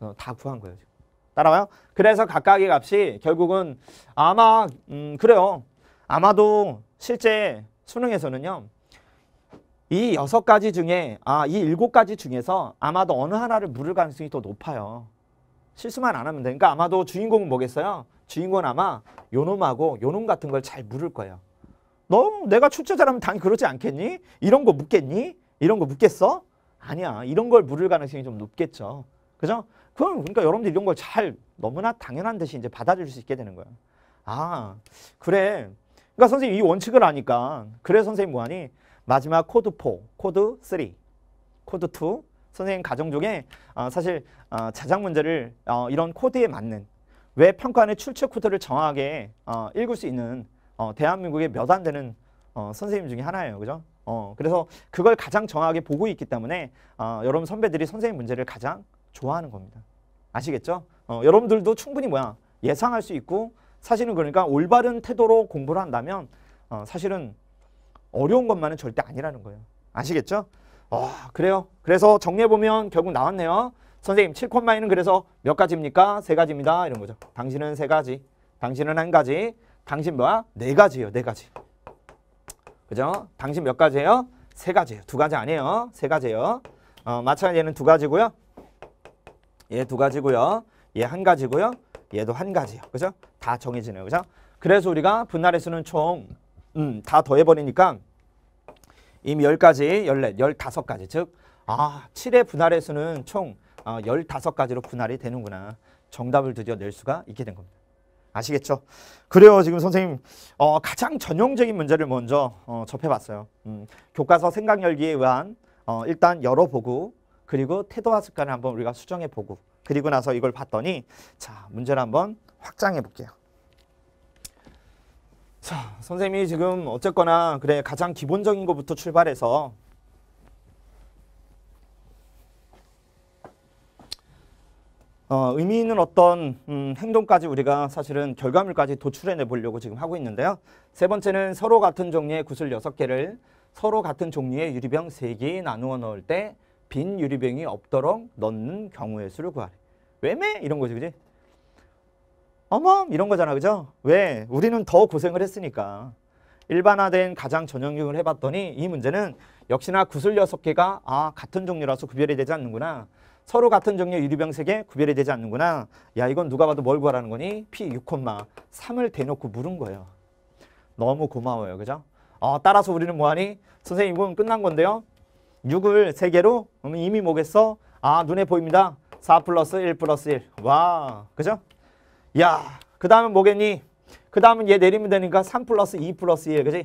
어, 다 구한 거예요. 지금. 따라와요? 그래서 각각의 값이 결국은 아마, 음, 그래요. 아마도 실제 수능에서는요. 이 여섯 가지 중에, 아, 이 일곱 가지 중에서 아마도 어느 하나를 물을 가능성이 더 높아요. 실수만 안 하면 되니까 그러니까 아마도 주인공은 뭐겠어요? 주인공은 아마 요놈하고 요놈 같은 걸 잘 물을 거예요. 너 내가 출제잘하면 당연히 그러지 않겠니? 이런 거 묻겠니? 이런 거 묻겠어? 아니야. 이런 걸 물을 가능성이 좀 높겠죠. 그죠? 그럼 그러니까 여러분들 이런 걸 잘 너무나 당연한 듯이 이제 받아줄 수 있게 되는 거야. 아, 그래. 그러니까 선생님 이 원칙을 아니까 그래 선생님 뭐하니? 마지막 코드 4, 코드 3, 코드 2 선생님 가정 중에 어, 사실 어, 자작 문제를 어, 이런 코드에 맞는 왜 평가안의 출처 코드를 정확하게 어, 읽을 수 있는 어, 대한민국에몇안 되는 어, 선생님 중에 하나예요. 그죠? 어, 그래서 그걸 가장 정확하게 보고 있기 때문에 어, 여러분 선배들이 선생님 문제를 가장 좋아하는 겁니다. 아시겠죠? 어, 여러분들도 충분히 뭐야 예상할 수 있고 사실은 그러니까 올바른 태도로 공부를 한다면 어, 사실은 어려운 것만은 절대 아니라는 거예요. 아시겠죠? 어, 그래요. 그래서 정리해보면 결국 나왔네요. 선생님 7콤마이는 그래서 몇 가지입니까? 세 가지입니다. 이런 거죠. 당신은 세 가지, 당신은 한 가지, 당신 뭐야? 네 가지예요. 네 가지. 그죠? 당신 몇 가지예요? 세 가지예요. 두 가지 아니에요. 세 가지예요. 어, 마찬가지 얘는 두 가지고요. 얘 두 가지고요. 얘 한 가지고요. 얘도 한 가지예요. 그죠? 다 정해지네요. 그죠? 그래서 우리가 분할의 수는 총, 음, 다 더해버리니까 이미 10가지, 14, 15가지. 즉, 아, 7의 분할의 수는 총 어, 15가지로 분할이 되는구나. 정답을 드디어 낼 수가 있게 된 겁니다. 아시겠죠? 그래요. 지금 선생님 어, 가장 전형적인 문제를 먼저 어, 접해봤어요. 음, 교과서 생각 열기에 의한 어, 일단 열어보고 그리고 태도와 습관을 한번 우리가 수정해보고 그리고 나서 이걸 봤더니 자 문제를 한번 확장해볼게요. 자 선생님이 지금 어쨌거나 그래 가장 기본적인 것부터 출발해서 어, 의미 있는 어떤 음, 행동까지 우리가 사실은 결과물까지 도출해내 보려고 지금 하고 있는데요. 세 번째는 서로 같은 종류의 구슬 여섯 개를 서로 같은 종류의 유리병 세개 나누어 넣을 때 빈 유리병이 없도록 넣는 경우의 수를 구하래. 왜매? 이런 거지, 그지? 어머 이런 거잖아, 그죠? 왜? 우리는 더 고생을 했으니까. 일반화된 가장 전형용을 해봤더니 이 문제는 역시나 구슬 여섯 개가 아 같은 종류라서 구별이 되지 않는구나. 서로 같은 종류의 유리병 세 개 구별이 되지 않는구나. 야 이건 누가 봐도 뭘 구하라는 거니? P6,3을 대놓고 물은 거예요. 너무 고마워요. 그죠? 어, 따라서 우리는 뭐하니? 선생님 이건 끝난 건데요. 6을 세개로 음, 이미 뭐겠어? 아 눈에 보입니다. 4 플러스 1 플러스 1. 와 그죠? 야그 다음은 뭐겠니? 그 다음은 얘 내리면 되니까 3 플러스 2 플러스 1 그지?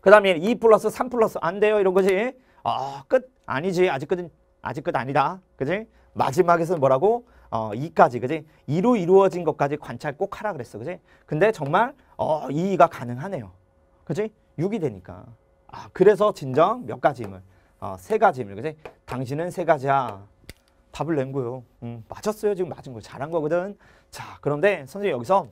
그 다음에 2 플러스 3 플러스 안 돼요 이런 거지? 아끝 아니지 아직 끝은 아직 끝 아니다. 그지? 마지막에서는 뭐라고? 어, 이까지 그지? 이로 이루어진 것까지 관찰 꼭 하라 그랬어. 그지? 근데 정말 어, 이가 가능하네요. 그지? 6이 되니까. 아, 그래서 진정 몇 가지 힘을? 어, 세 가지 힘을. 그지? 당신은 세 가지야. 답을 낸거요 음, 맞았어요. 지금 맞은 거 잘한 거거든. 자, 그런데 선생님 여기서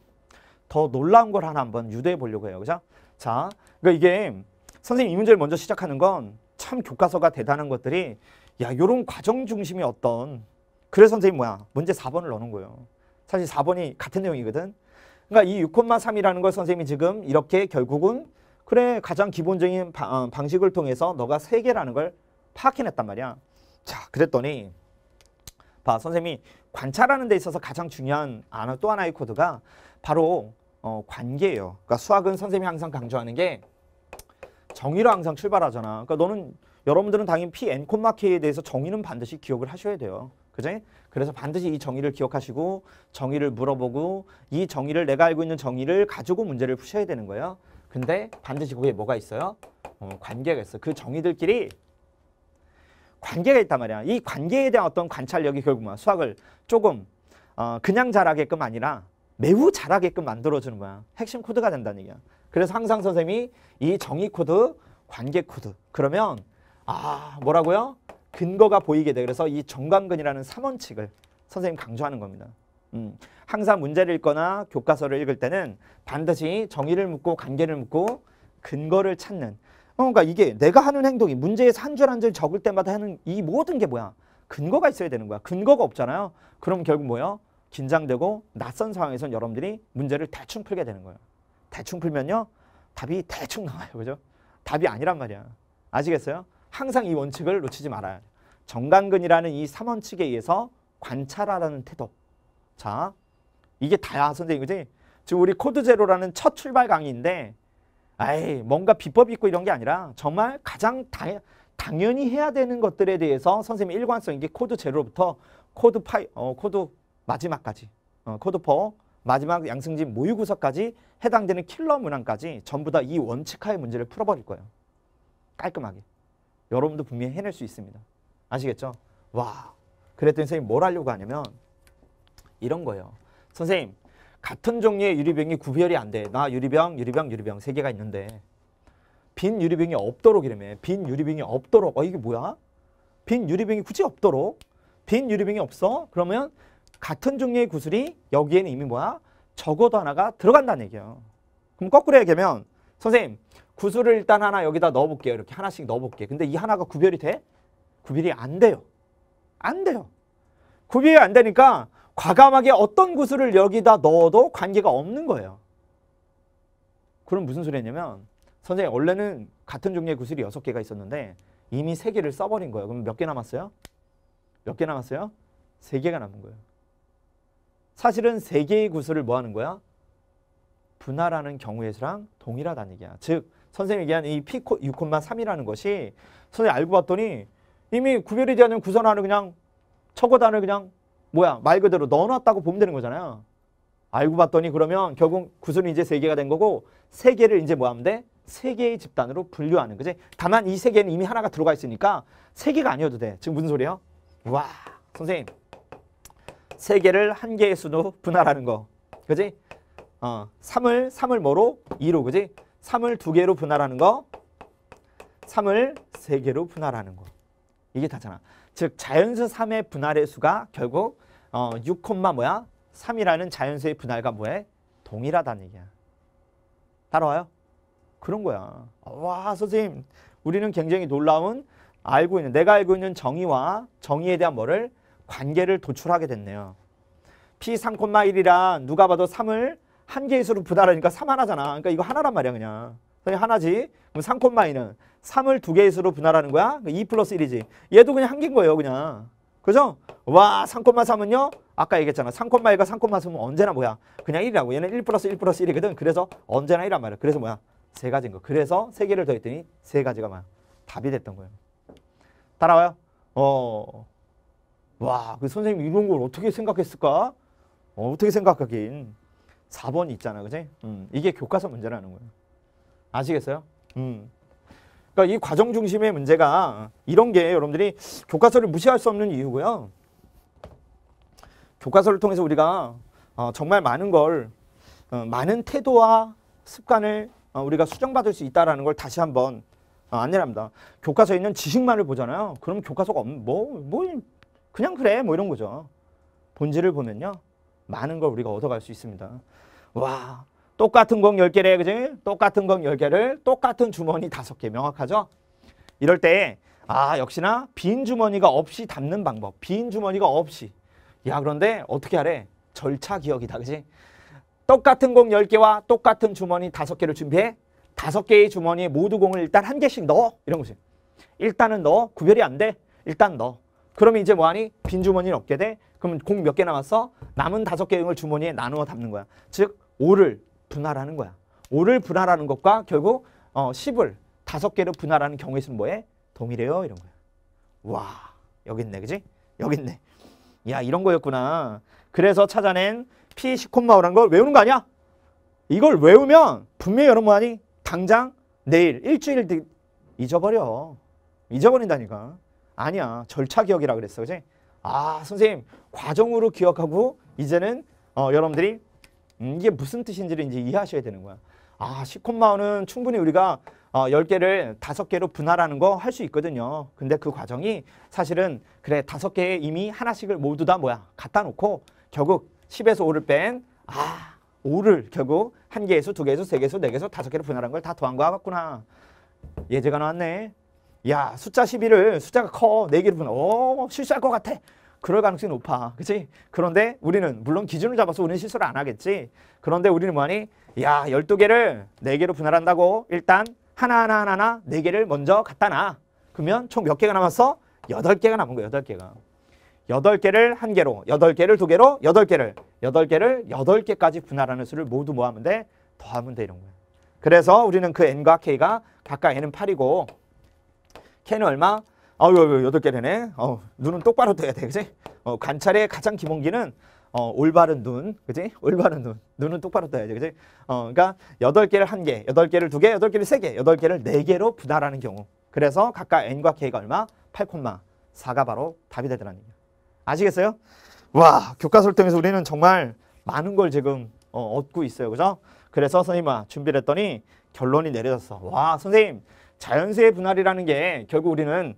더 놀라운 걸 하나 한번 유도해 보려고 해요. 그죠? 자, 그러니까 이게 선생님 이 문제를 먼저 시작하는 건 참 교과서가 대단한 것들이 야, 이런 과정 중심의 어떤 그래서 선생님 뭐야? 문제 4번을 넣는 거예요. 사실 4번이 같은 내용이거든. 그러니까 이6 3이라는 걸 선생님이 지금 이렇게 결국은 그래 가장 기본적인 바, 어, 방식을 통해서 너가 3 개라는 걸 파악해냈단 말이야. 자, 그랬더니 봐 선생님이 관찰하는 데 있어서 가장 중요한 아나또 하나의 코드가 바로 어, 관계예요. 그러니까 수학은 선생님이 항상 강조하는 게 정의로 항상 출발하잖아. 그러니까 너는 여러분들은 당연히 P n 콤마 K에 대해서 정의는 반드시 기억을 하셔야 돼요. 그제? 그래서 반드시 이 정의를 기억하시고 정의를 물어보고 이 정의를 내가 알고 있는 정의를 가지고 문제를 푸셔야 되는 거예요. 근데 반드시 거기에 뭐가 있어요? 어, 관계가 있어. 그 정의들끼리 관계가 있단 말이야. 이 관계에 대한 어떤 관찰력이 결국 뭐야? 수학을 조금 어, 그냥 잘하게끔 아니라 매우 잘하게끔 만들어주는 거야. 핵심 코드가 된다는 얘기야. 그래서 항상 선생님이 이 정의 코드, 관계 코드. 그러면 아 뭐라고요? 근거가 보이게 돼. 그래서 이 정관근이라는 3원칙을 선생님 강조하는 겁니다. 음, 항상 문제를 읽거나 교과서를 읽을 때는 반드시 정의를 묻고 관계를 묻고 근거를 찾는 어, 그러니까 이게 내가 하는 행동이 문제에서 한 줄 한 줄 적을 때마다 하는 이 모든 게 뭐야? 근거가 있어야 되는 거야. 근거가 없잖아요. 그럼 결국 뭐예요? 긴장되고 낯선 상황에선 여러분들이 문제를 대충 풀게 되는 거예요. 대충 풀면요. 답이 대충 나와요. 그죠? 답이 아니란 말이야. 아시겠어요? 항상 이 원칙을 놓치지 말아야 돼요. 정강근이라는 이 3원칙에 의해서 관찰하라는 태도. 자, 이게 다야 선생님 그지? 지금 우리 코드 제로라는 첫 출발 강의인데 아이 뭔가 비법 있고 이런 게 아니라 정말 가장 당, 당연히 해야 되는 것들에 대해서 선생님의 일관성 이게 코드 제로부터 코드 파이 어 코드 마지막까지 어, 코드 포 마지막 양승진 모의구사까지 해당되는 킬러 문항까지 전부 다 이 원칙하의 문제를 풀어버릴 거예요. 깔끔하게. 여러분도 분명히 해낼 수 있습니다. 아시겠죠? 와. 그랬더니 선생님 뭘 하려고 하냐면 이런 거예요. 선생님 같은 종류의 유리병이 구별이 안 돼. 나 유리병, 유리병, 유리병 세 개가 있는데 빈 유리병이 없도록 이러면 빈 유리병이 없도록 어 이게 뭐야? 빈 유리병이 굳이 없도록 빈 유리병이 없어? 그러면 같은 종류의 구슬이 여기에는 이미 뭐야? 적어도 하나가 들어간다는 얘기예요. 그럼 거꾸로 얘기하면 선생님 구슬을 일단 하나 여기다 넣어볼게요. 이렇게 하나씩 넣어볼게요. 근데 이 하나가 구별이 돼? 구별이 안 돼요. 안 돼요. 구별이 안 되니까 과감하게 어떤 구슬을 여기다 넣어도 관계가 없는 거예요. 그럼 무슨 소리 했냐면 선생님 원래는 같은 종류의 구슬이 여 개가 있었는데 이미 세개를 써버린 거예요. 그럼 몇 개 남았어요? 몇 개 남았어요? 세개가 남은 거예요. 사실은 세개의 구슬을 뭐 하는 거야? 분할하는 경우에랑 동일하다는 얘기야. 즉 선생님이 얘기한 이 P 6,3이라는 것이 선생님 알고 봤더니 이미 구별이 되지 않은 구선화를 그냥 처어단을 그냥 뭐야 말 그대로 넣어놨다고 보면 되는 거잖아요. 알고 봤더니 그러면 결국 구슬이 이제 세 개가 된 거고 세 개를 이제 뭐 하면 돼? 세 개의 집단으로 분류하는 거지. 다만 이 세 개는 이미 하나가 들어가 있으니까 세 개가 아니어도 돼. 지금 무슨 소리야요와 선생님 세 개를 한 개의 수로 분할하는 거. 그지? 3을 어, 3을 뭐로? 2로 그지? 3을 2 개로 분할하는 거 3을 3 개로 분할하는 거 이게 다잖아. 즉 자연수 3의 분할의 수가 결국 어, 6, 뭐야? 3이라는 자연수의 분할과 뭐에? 동일하다는 얘기야. 따라와요? 그런 거야. 와 선생님 우리는 굉장히 놀라운 알고 있는 내가 알고 있는 정의와 정의에 대한 뭐를 관계를 도출하게 됐네요. P3,1이라 누가 봐도 3을 한 개의수로 부달하니까 3 하나잖아. 그러니까 이거 하나란 말이야 그냥. 그냥 그러니까 하나지. 그럼 3콤마이는 3을 두 개의수로 분할하는 거야. 그러니까 2 플러스 1이지. 얘도 그냥 한 개인 거예요 그냥. 그죠? 와 3,3은요? 아까 얘기했잖아. 3,1과 3,3은 언제나 뭐야? 그냥 1이라고. 얘는 1 플러스 1 플러스 1이거든. 그래서 언제나 1란 말이야. 그래서 뭐야? 세 가지인 거. 그래서 세 개를 더했더니 세 가지가 뭐야? 답이 됐던 거예요. 따라와요? 어. 와, 그 선생님 이런 걸 어떻게 생각했을까? 어, 어떻게 생각하긴. 4번 있잖아, 그지? 음, 이게 교과서 문제라는 거예요. 아시겠어요? 음. 그러니까 이 과정 중심의 문제가 이런 게 여러분들이 교과서를 무시할 수 없는 이유고요. 교과서를 통해서 우리가 어, 정말 많은 걸 어, 많은 태도와 습관을 어, 우리가 수정받을 수 있다라는 걸 다시 한번 어, 안내합니다. 교과서에 있는 지식만을 보잖아요. 그럼 교과서가 뭐뭐 뭐, 그냥 그래 뭐 이런 거죠. 본질을 보면요. 많은 걸 우리가 얻어갈 수 있습니다. 와 똑같은 공 10개래 그지? 똑같은 공 10개를 똑같은 주머니 5개 명확하죠? 이럴 때아 역시나 빈 주머니가 없이 담는 방법 빈 주머니가 없이 야 그런데 어떻게 하래? 절차 기억이다 그지? 똑같은 공 10개와 똑같은 주머니 5개를 준비해 다 개의 주머니에 모두 공을 일단 한 개씩 넣어 이런 거지 일단은 넣어 구별이 안돼 일단 넣어 그러면 이제 뭐하니? 빈 주머니는 없게 돼 그럼 공 몇 개 남았어? 남은 다섯 개의 응을 주머니에 나누어 담는 거야. 즉 5를 분할하는 거야. 5를 분할하는 것과 결국 어, 10을 다섯 개로 분할하는 경우에 있으면 뭐해 동일해요. 이런 거야. 와 여기 있네. 그지? 여기 있네. 야 이런 거였구나. 그래서 찾아낸 P10,5라는 걸 외우는 거 아니야? 이걸 외우면 분명히 여러분 아니 당장 내일 일주일 뒤 잊어버려. 잊어버린다니까. 아니야. 절차 기억이라 그랬어. 그지? 아 선생님 과정으로 기억하고 이제는 어, 여러분들이 음, 이게 무슨 뜻인지를 이제 이해하셔야 되는 거야. 아 시콤마오는 충분히 우리가 어, 10개를 5개로 분할하는 거 할 수 있거든요. 근데 그 과정이 사실은 그래 5개에 이미 하나씩을 모두 다 뭐야 갖다 놓고 결국 10에서 5를 뺀 아, 5를 결국 한 개에서 두 개에서 세 개에서 네 개에서 다섯 개로 분할한 걸다 더한 거 같구나. 예제가 나왔네. 야 숫자 11을 숫자가 커 4개로 보면 어 뭐 실수할 것 같아 그럴 가능성이 높아 그치 그런데 우리는 물론 기준을 잡아서 우리는 실수를 안 하겠지 그런데 우리는 뭐하니 야 12개를 4개로 분할한다고 일단 하나하나 하나하나 4개를 먼저 갖다 놔 그러면 총 몇 개가 남았어? 8개가 남은 거야 8개가 8개를 1개로 8개를 2개로 8개를 8개를 8개까지 분할하는 수를 모두 모하면 뭐 돼? 더하면 돼 이런 거야 그래서 우리는 그 n과 k가 각각 n은 8이고 캔이 얼마? 아유, 여덟 개 되네. 어, 눈은 똑바로 떠야 돼, 그지? 어, 관찰의 가장 기본기는 어, 올바른 눈, 그지? 올바른 눈. 눈은 똑바로 떠야지, 그지? 어, 그러니까 여덟 개를 한 개, 여덟 개를 두 개, 여덟 개를 세 개, 여덟 개를 네 개로 분할하는 경우. 그래서 각각 n과 k가 얼마? 8,4가 바로 답이 되더라는 얘기야. 아시겠어요? 와, 교과서를 통해서 우리는 정말 많은 걸 지금 어, 얻고 있어요, 그죠? 그래서 선생님아 준비를 했더니 결론이 내려졌어. 와, 선생님 자연세의 분할이라는 게 결국 우리는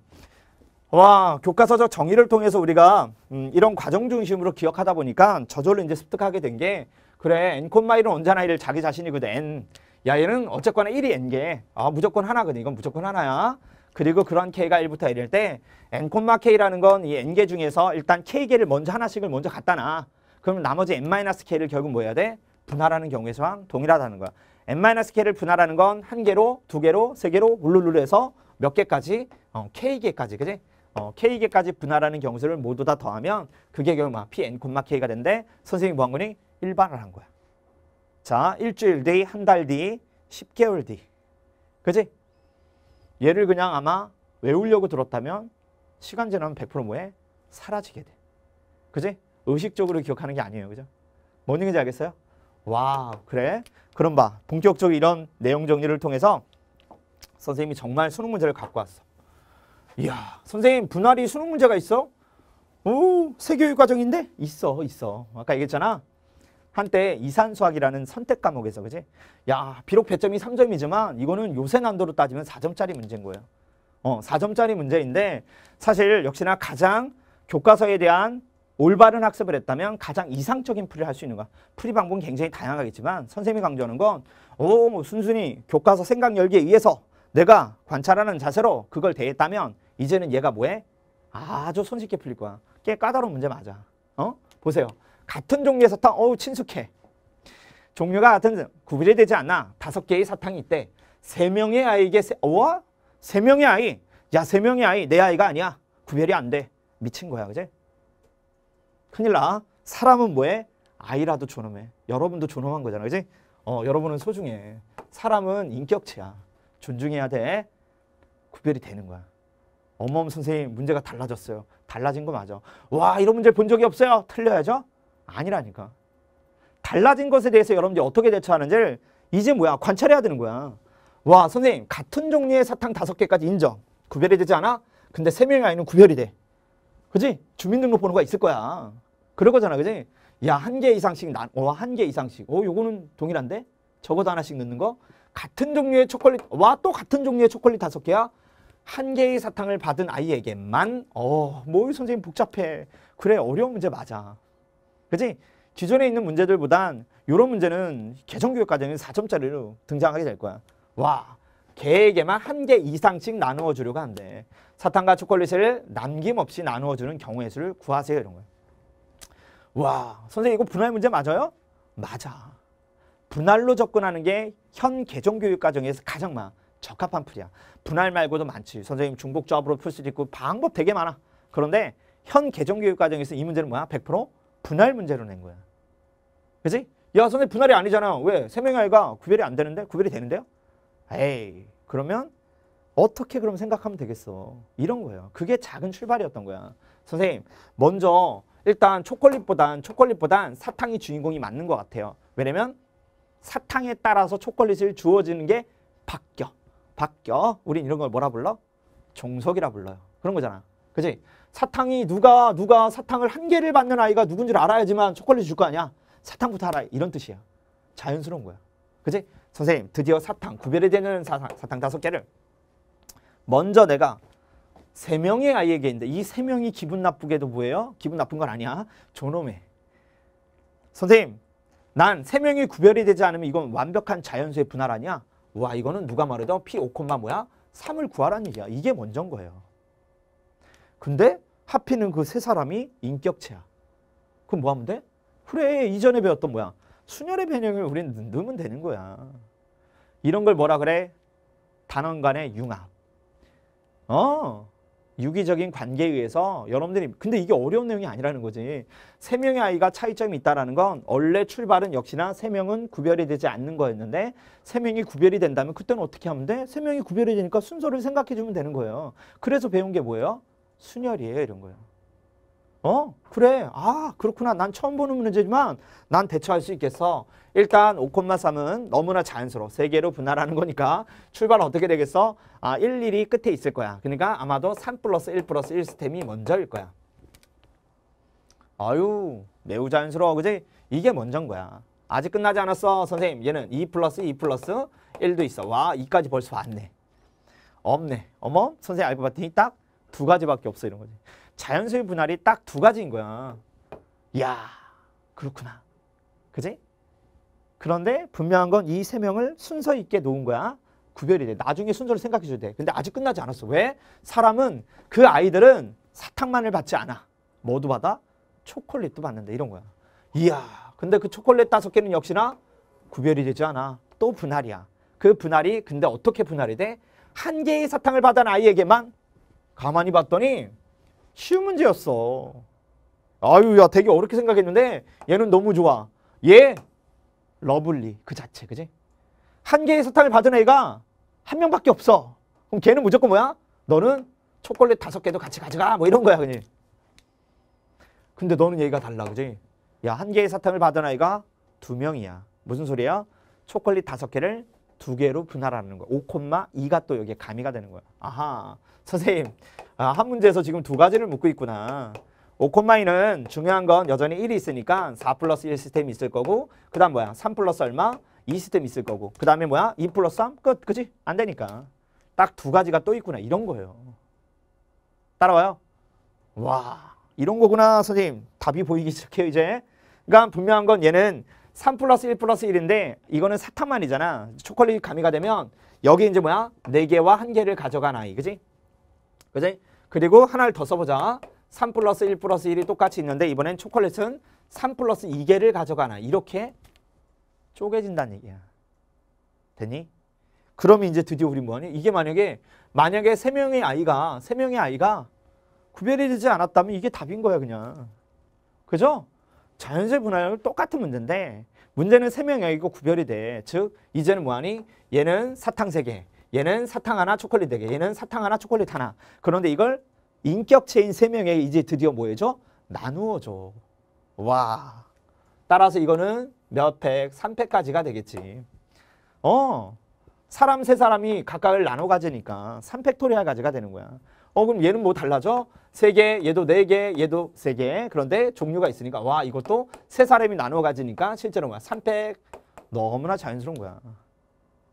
와 교과서적 정의를 통해서 우리가 음, 이런 과정 중심으로 기억하다 보니까 저절로 이제 습득하게 된 게 그래 엔콘마일은 언제나 이를 자기 자신이거든 그 야 얘는 어쨌거나 1이 n 게아 무조건 하나거든 이건 무조건 하나야 그리고 그런 K가 1부터 1일 때 N콤마 K라는 건 이 N개 중에서 일단 K개를 먼저 하나씩을 먼저 갖다 놔 그러면 나머지 N-K를 결국 뭐 해야 돼? 분할하는 경우에서랑 동일하다는 거야 n-k를 분할하는 건 한 개로, 두 개로, 세 개로 울룰루 루 해서 몇 개까지? 어, k개까지, 그지? 어, k개까지 분할하는 경수를 모두 다 더하면 그게 결국 막 pn, k가 된데 선생님 무한군이 뭐 일반을 한 거야. 자, 일주일 뒤, 한 달 뒤, 10개월 뒤. 그지? 얘를 그냥 아마 외우려고 들었다면 시간 지나면 100% 뭐해? 사라지게 돼. 그지? 의식적으로 기억하는 게 아니에요. 그죠? 뭔 얘기인지 알겠어요? 와, 그래? 그런 바 본격적인 이런 내용 정리를 통해서 선생님이 정말 수능 문제를 갖고 왔어. 이야 선생님 분할이 수능 문제가 있어? 오 세교육 과정인데? 있어 있어. 아까 얘기했잖아. 한때 이산수학이라는 선택 과목에서 그지? 야 비록 배점이 3점이지만 이거는 요새 난도로 따지면 4점짜리 문제인 거예요. 어 4점짜리 문제인데 사실 역시나 가장 교과서에 대한 올바른 학습을 했다면 가장 이상적인 풀이를 할 수있는 거야. 풀이 방법은 굉장히 다양하겠지만 선생님이 강조하는 건 오, 어, 뭐 순순히 교과서 생각 열기에 의해서 내가 관찰하는 자세로 그걸 대했다면 이제는 얘가 뭐해? 아주 손쉽게 풀릴 거야. 꽤 까다로운 문제 맞아. 어? 보세요. 같은 종류의 사탕, 어우 친숙해. 종류가 같은 구별이 되지 않나? 다섯 개의 사탕이 있대. 세 명의 아이에게 세, 어? 와세 명의 아이. 야, 세 명의 아이. 내 아이가 아니야. 구별이 안 돼. 미친 거야, 그제 큰일 나. 사람은 뭐해? 아이라도 존엄해. 여러분도 존엄한 거잖아. 그지? 어, 여러분은 소중해. 사람은 인격체야. 존중해야 돼. 구별이 되는 거야. 어머엄 선생님 문제가 달라졌어요. 달라진 거 맞아. 와 이런 문제 본 적이 없어요. 틀려야죠. 아니라니까. 달라진 것에 대해서 여러분들이 어떻게 대처하는지를 이제 뭐야 관찰해야 되는 거야. 와 선생님 같은 종류의 사탕 다섯 개까지 인정. 구별이 되지 않아? 근데 세 명의 아이는 구별이 돼. 그지? 주민등록번호가 있을 거야. 그럴 거잖아, 그지? 야, 한 개 이상씩, 나, 와, 한개 이상씩. 어, 요거는 동일한데? 적어도 하나씩 넣는 거? 같은 종류의 초콜릿, 와, 또 같은 종류의 초콜릿 다섯 개야? 한 개의 사탕을 받은 아이에게만, 어, 뭘 선생님 복잡해. 그래, 어려운 문제 맞아. 그지? 기존에 있는 문제들보단 요런 문제는 개정교육 과정에 서 사점짜리로 등장하게 될 거야. 와, 개에게만 한 개 이상씩 나누어 주려고 한대. 사탕과 초콜릿을 남김없이 나누어 주는 경우의 수를 구하세요. 이런 거야. 와, 선생님 이거 분할 문제 맞아요? 맞아. 분할로 접근하는 게 현 개정 교육 과정에서 가장 막 적합한 풀이야. 분할 말고도 많지. 선생님 중복조합으로 풀 수도 있고 방법 되게 많아. 그런데 현 개정 교육 과정에서 이 문제는 뭐야? 100% 분할 문제로 낸 거야. 그지? 야, 선생님 분할이 아니잖아. 왜? 3 명의 아이가 구별이 안 되는데? 구별이 되는데요? 에이, 그러면 어떻게 그럼 생각하면 되겠어? 이런 거예요. 그게 작은 출발이었던 거야. 선생님, 먼저 일단 초콜릿보단 초콜릿보단 사탕이 주인공이 맞는 것 같아요. 왜냐면 사탕에 따라서 초콜릿을 주어지는 게 바뀌어. 바뀌어. 우린 이런 걸 뭐라 불러? 종속이라 불러요. 그런 거잖아. 그지? 사탕이 누가 누가 사탕을 한 개를 받는 아이가 누군지 알아야지만 초콜릿 줄 거 아니야. 사탕부터 알아. 이런 뜻이야. 자연스러운 거야. 그지? 선생님 드디어 사탕 구별이 되는 사탕, 사탕 다섯 개를 먼저 내가 세 명의 아이에게 있는데 이 세 명이 기분 나쁘게도 뭐예요? 기분 나쁜 건 아니야. 존엄해. 선생님, 난 세 명이 구별이 되지 않으면 이건 완벽한 자연수의 분할 아니야? 와, 이거는 누가 말해도 P5, 뭐야? 3을 구하라는 얘기야. 이게 먼저인 거예요. 근데 하필은 그 세 사람이 인격체야. 그럼 뭐 하면 돼? 그래, 이전에 배웠던 뭐야? 순열의 변형을 우리는 넣으면 되는 거야. 이런 걸 뭐라 그래? 단원 간의 융합. 어, 유기적인 관계에 의해서 여러분들이 근데 이게 어려운 내용이 아니라는 거지. 세 명의 아이가 차이점이 있다라는 건 원래 출발은 역시나 세 명은 구별이 되지 않는 거였는데 세 명이 구별이 된다면 그때는 어떻게 하면 돼? 세 명이 구별이 되니까 순서를 생각해 주면 되는 거예요. 그래서 배운 게 뭐예요? 순열이에요, 이런 거예요. 어? 그래. 아, 그렇구나. 난 처음 보는 문제지만 난 대처할 수 있겠어. 일단 5,3은 너무나 자연스러워. 3 개로 분할하는 거니까 출발은 어떻게 되겠어? 아, 1, 1이 끝에 있을 거야. 그러니까 아마도 3 플러스 1 플러스 1 스템이 먼저일 거야. 아유, 매우 자연스러워. 그지? 이게 먼저인 거야. 아직 끝나지 않았어. 선생님, 얘는 2 플러스 2 플러스 1도 있어. 와, 2까지 벌써 왔네. 없네. 어머, 선생님 알고 봤더니 딱두 가지밖에 없어. 이런 거지. 자연스러운 분할이 딱 두 가지인 거야. 야 그렇구나. 그지? 그런데 분명한 건 이 세 명을 순서 있게 놓은 거야. 구별이 돼. 나중에 순서를 생각해 줘야 돼. 근데 아직 끝나지 않았어. 왜? 사람은 그 아이들은 사탕만을 받지 않아. 뭐도 받아? 초콜릿도 받는다. 이런 거야. 이야. 근데 그 초콜릿 다섯 개는 역시나 구별이 되지 않아. 또 분할이야. 그 분할이 근데 어떻게 분할이 돼? 한 개의 사탕을 받은 아이에게만 가만히 봤더니 쉬운 문제였어. 아유, 야, 되게 어렵게 생각했는데 얘는 너무 좋아. 얘 러블리 그 자체 그지? 한 개의 사탕을 받은 애가 한 명밖에 없어. 그럼 걔는 무조건 뭐야? 너는 초콜릿 다섯 개도 같이 가져가 뭐 이런 거야 그냥. 근데 너는 얘기가 달라 그지? 야 한 개의 사탕을 받은 아이가 두 명이야. 무슨 소리야? 초콜릿 다섯 개를 두 개로 분할하는 거야. 5,2가 또 여기에 가미가 되는 거야. 아하 선생님 아, 한 문제에서 지금 두 가지를 묻고 있구나. 5콤마이는 중요한 건 여전히 1이 있으니까 4 플러스 1 시스템이 있을 거고 그 다음 뭐야 3 플러스 얼마 2 시스템 이 있을 거고 그 다음에 뭐야 2 플러스 3끝 그지 안 되니까 딱 두 가지가 또 있구나 이런 거예요 따라와요 와 이런 거구나 선생님 답이 보이기 시작해요 이제 그러니까 분명한 건 얘는 3 플러스 1 플러스 1인데 이거는 사탕만이잖아 초콜릿 가미가 되면 여기 이제 뭐야 4개와 1개를 가져간 아이 그지 그지 그리고 하나를 더 써보자 3 플러스 1 플러스 1이 똑같이 있는데 이번엔 초콜릿은 3 플러스 2개를 가져가나 이렇게 쪼개진다는 얘기야. 되니? 그럼 이제 드디어 우리 뭐하니? 이게 만약에 만약에 3명의 아이가 3명의 아이가 구별이 되지 않았다면 이게 답인 거야 그냥. 그죠? 자연세 분할은 똑같은 문제인데 문제는 3명의 아이가 구별이 돼. 즉 이제는 뭐하니? 얘는 사탕 3개, 얘는 사탕 하나 초콜릿 4개, 얘는 사탕 하나 초콜릿 하나. 그런데 이걸 인격체인 세 명에 이제 드디어 뭐예죠? 나누어줘. 와. 따라서 이거는 몇 팩, 3팩까지가 되겠지. 어. 사람 세 사람이 각각을 나눠 가지니까 3팩토리아 가지가 되는 거야. 어 그럼 얘는 뭐 달라져? 세개 얘도 네개 얘도 세개 그런데 종류가 있으니까 와 이것도 세 사람이 나눠 가지니까 실제로 뭐야? 3팩 너무나 자연스러운 거야.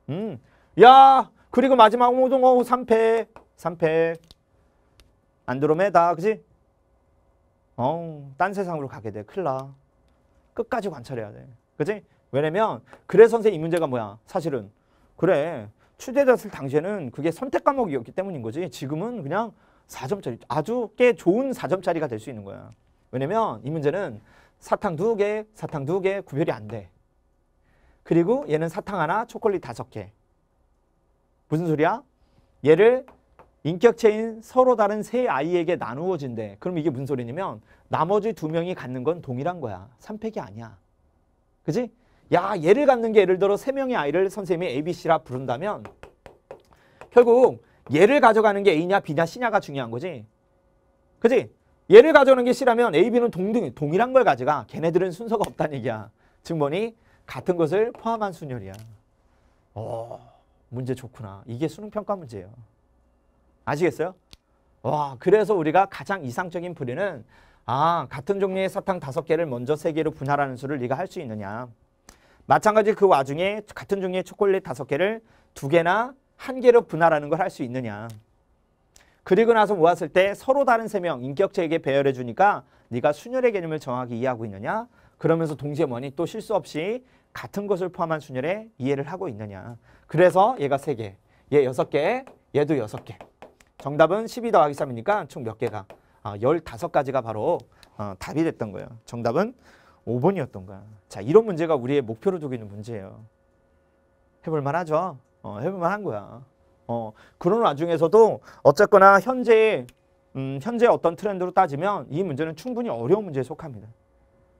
음. 야, 그리고 마지막 오동어 3팩 3팩 안드로메다 그지? 어딴 세상으로 가게 돼. 큰일 나. 끝까지 관찰해야 돼. 그지? 왜냐면 그래 선생 님이 문제가 뭐야? 사실은 그래 출제됐을 당시에는 그게 선택 과목이었기 때문인 거지. 지금은 그냥 4점짜리 아주 꽤 좋은 4점짜리가 될 수 있는 거야. 왜냐면 이 문제는 사탕 두 개, 사탕 두 개 구별이 안 돼. 그리고 얘는 사탕 하나, 초콜릿 다섯 개. 무슨 소리야? 얘를 인격체인 서로 다른 세 아이에게 나누어진대. 그럼 이게 무슨 소리냐면 나머지 두 명이 갖는 건 동일한 거야. 삼팩이 아니야. 그지? 야 얘를 갖는 게 예를 들어 세 명의 아이를 선생님이 ABC라 부른다면 결국 얘를 가져가는 게 A냐 B냐 C냐가 중요한 거지. 그지? 얘를 가져오는 게 C라면 A, B는 동등, 동일한 걸 가져가. 걔네들은 순서가 없다는 얘기야. 즉 뭐니? 같은 것을 포함한 순열이야. 어, 문제 좋구나. 이게 수능평가 문제예요. 아시겠어요? 와, 그래서 우리가 가장 이상적인 풀이는 아, 같은 종류의 사탕 다섯 개를 먼저 세 개로 분할하는 수를 네가 할 수 있느냐. 마찬가지 그 와중에 같은 종류의 초콜릿 다섯 개를 두 개나 한 개로 분할하는 걸 할 수 있느냐. 그리고 나서 모았을 때 서로 다른 세 명 인격체에게 배열해 주니까 네가 순열의 개념을 정확히 이해하고 있느냐. 그러면서 동시에 뭐니 또 실수 없이 같은 것을 포함한 순열에 이해를 하고 있느냐. 그래서 얘가 세개얘 여섯 개 얘도 여섯 개 정답은 12 더하기 3이니까 총 몇 개가? 아, 15가지가 바로 어, 답이 됐던 거예요. 정답은 5번이었던 거야. 자, 이런 문제가 우리의 목표로 두고 있는 문제예요. 해볼만 하죠. 어, 해볼만 한 거야. 어, 그런 와중에서도 어쨌거나 현재 음, 현재 어떤 트렌드로 따지면 이 문제는 충분히 어려운 문제에 속합니다.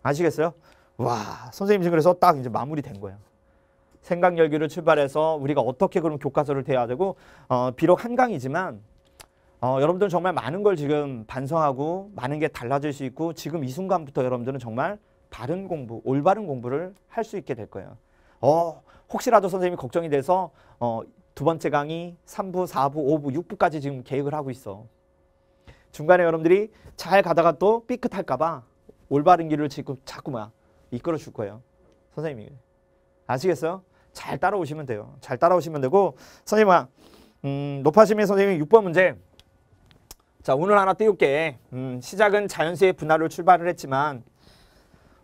아시겠어요? 와, 선생님 지금 그래서 딱 이제 마무리된 거예요. 생각 열기를 출발해서 우리가 어떻게 그럼 교과서를 대야 되고 어, 비록 한강이지만 어, 여러분들은 정말 많은 걸 지금 반성하고 많은 게 달라질 수 있고 지금 이 순간부터 여러분들은 정말 바른 공부, 올바른 공부를 할 수 있게 될 거예요. 어, 혹시라도 선생님이 걱정이 돼서 어, 두 번째 강의 3부, 4부, 5부, 6부까지 지금 계획을 하고 있어. 중간에 여러분들이 잘 가다가 또 삐끗할까 봐 올바른 길을 지금 자꾸 막 이끌어 줄 거예요. 선생님이. 아시겠어요? 잘 따라오시면 돼요. 잘 따라오시면 되고 선생님아 음, 높아심의 선생님 6번 문제 자 오늘 하나 띄울게. 음, 시작은 자연수의 분할로 출발을 했지만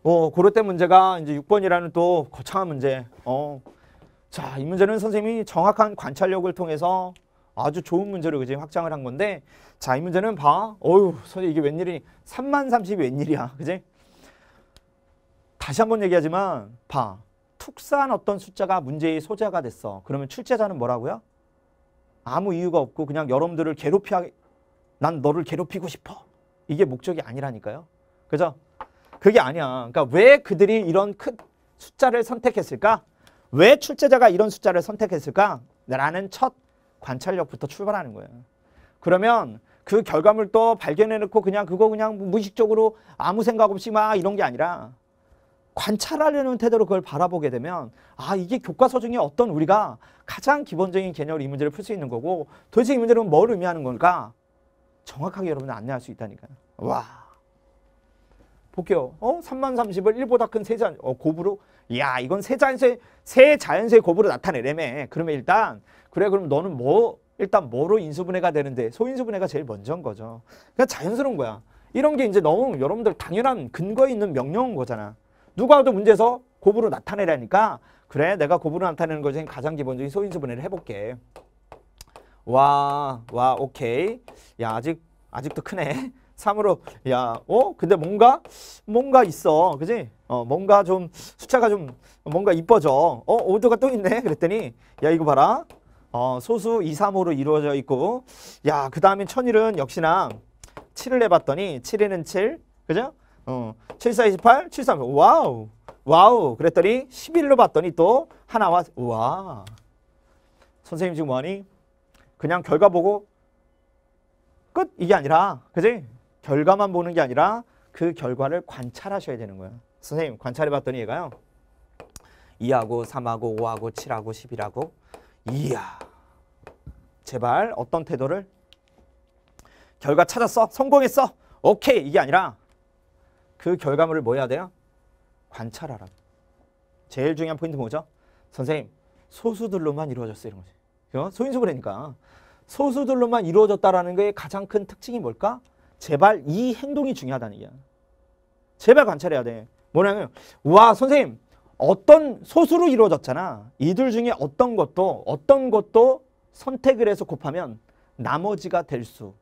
어, 고로 때 문제가 이제 6번이라는 또 거창한 문제. 어. 자, 이 문제는 선생님이 정확한 관찰력을 통해서 아주 좋은 문제로 그지 확장을 한 건데 자, 이 문제는 봐. 어유, 선생님 이게 웬일이 3만 30이 웬일이야. 그지? 다시 한 번 얘기하지만 봐. 툭산 어떤 숫자가 문제의 소재가 됐어. 그러면 출제자는 뭐라고요? 아무 이유가 없고 그냥 여러분들을 괴롭히게 난 너를 괴롭히고 싶어. 이게 목적이 아니라니까요. 그죠? 그게 아니야. 그러니까 왜 그들이 이런 큰 숫자를 선택했을까? 왜 출제자가 이런 숫자를 선택했을까? 라는 첫 관찰력부터 출발하는 거예요. 그러면 그 결과물도 발견해놓고 그냥 그거 그냥 무의식적으로 아무 생각 없이 막 이런 게 아니라 관찰하려는 태도로 그걸 바라보게 되면 아 이게 교과서 중에 어떤 우리가 가장 기본적인 개념으로 이 문제를 풀 수 있는 거고 도대체 이 문제는 뭘 의미하는 걸까? 정확하게 여러분을 안내할 수 있다니까요. 와. 볼게요. 어? 3만 30을 1보다 큰세 자연, 어, 곱으로? 야, 이건 세 자연수의, 세 자연수의 곱으로 나타내래매. 그러면 일단, 그래, 그럼 너는 뭐, 일단 뭐로 인수분해가 되는데, 소인수분해가 제일 먼저인 거죠. 그냥 자연스러운 거야. 이런 게 이제 너무 여러분들 당연한 근거에 있는 명령인 거잖아. 누가 와도 문제에서 곱으로 나타내라니까, 그래, 내가 곱으로 나타내는 것이 가장 기본적인 소인수분해를 해볼게. 와, 와, 오케이. 야, 아직, 아직도 크네. 3으로, 야, 어? 근데 뭔가, 뭔가 있어. 그지? 어, 뭔가 좀, 숫자가 좀, 뭔가 이뻐져. 어, 오도가또 있네. 그랬더니, 야, 이거 봐라. 어, 소수 2, 3으로 이루어져 있고, 야, 그 다음에 천일은 역시나 7을 해봤더니, 7에는 7, 그죠? 어, 7, 4, 28, 7, 3, 와우. 와우. 그랬더니 11로 봤더니 또 하나와, 와. 선생님 지금 뭐하니? 그냥 결과 보고 끝 이게 아니라 그지? 결과만 보는 게 아니라 그 결과를 관찰하셔야 되는 거야. 선생님 관찰해 봤더니 얘가요. 2하고 3하고 5하고 7하고 10이라고 이야 제발 어떤 태도를 결과 찾았어 성공했어 오케이 이게 아니라 그 결과물을 뭐 해야 돼요? 관찰하라 제일 중요한 포인트 뭐죠? 선생님 소수들로만 이루어졌어 이런 거지 어? 소인수그러니까 소수들로만 이루어졌다라는 게 가장 큰 특징이 뭘까? 제발 이 행동이 중요하다는 얘기야. 제발 관찰해야 돼. 뭐냐면 와 선생님 어떤 소수로 이루어졌잖아. 이들 중에 어떤 것도 어떤 것도 선택을 해서 곱하면 나머지가 될 수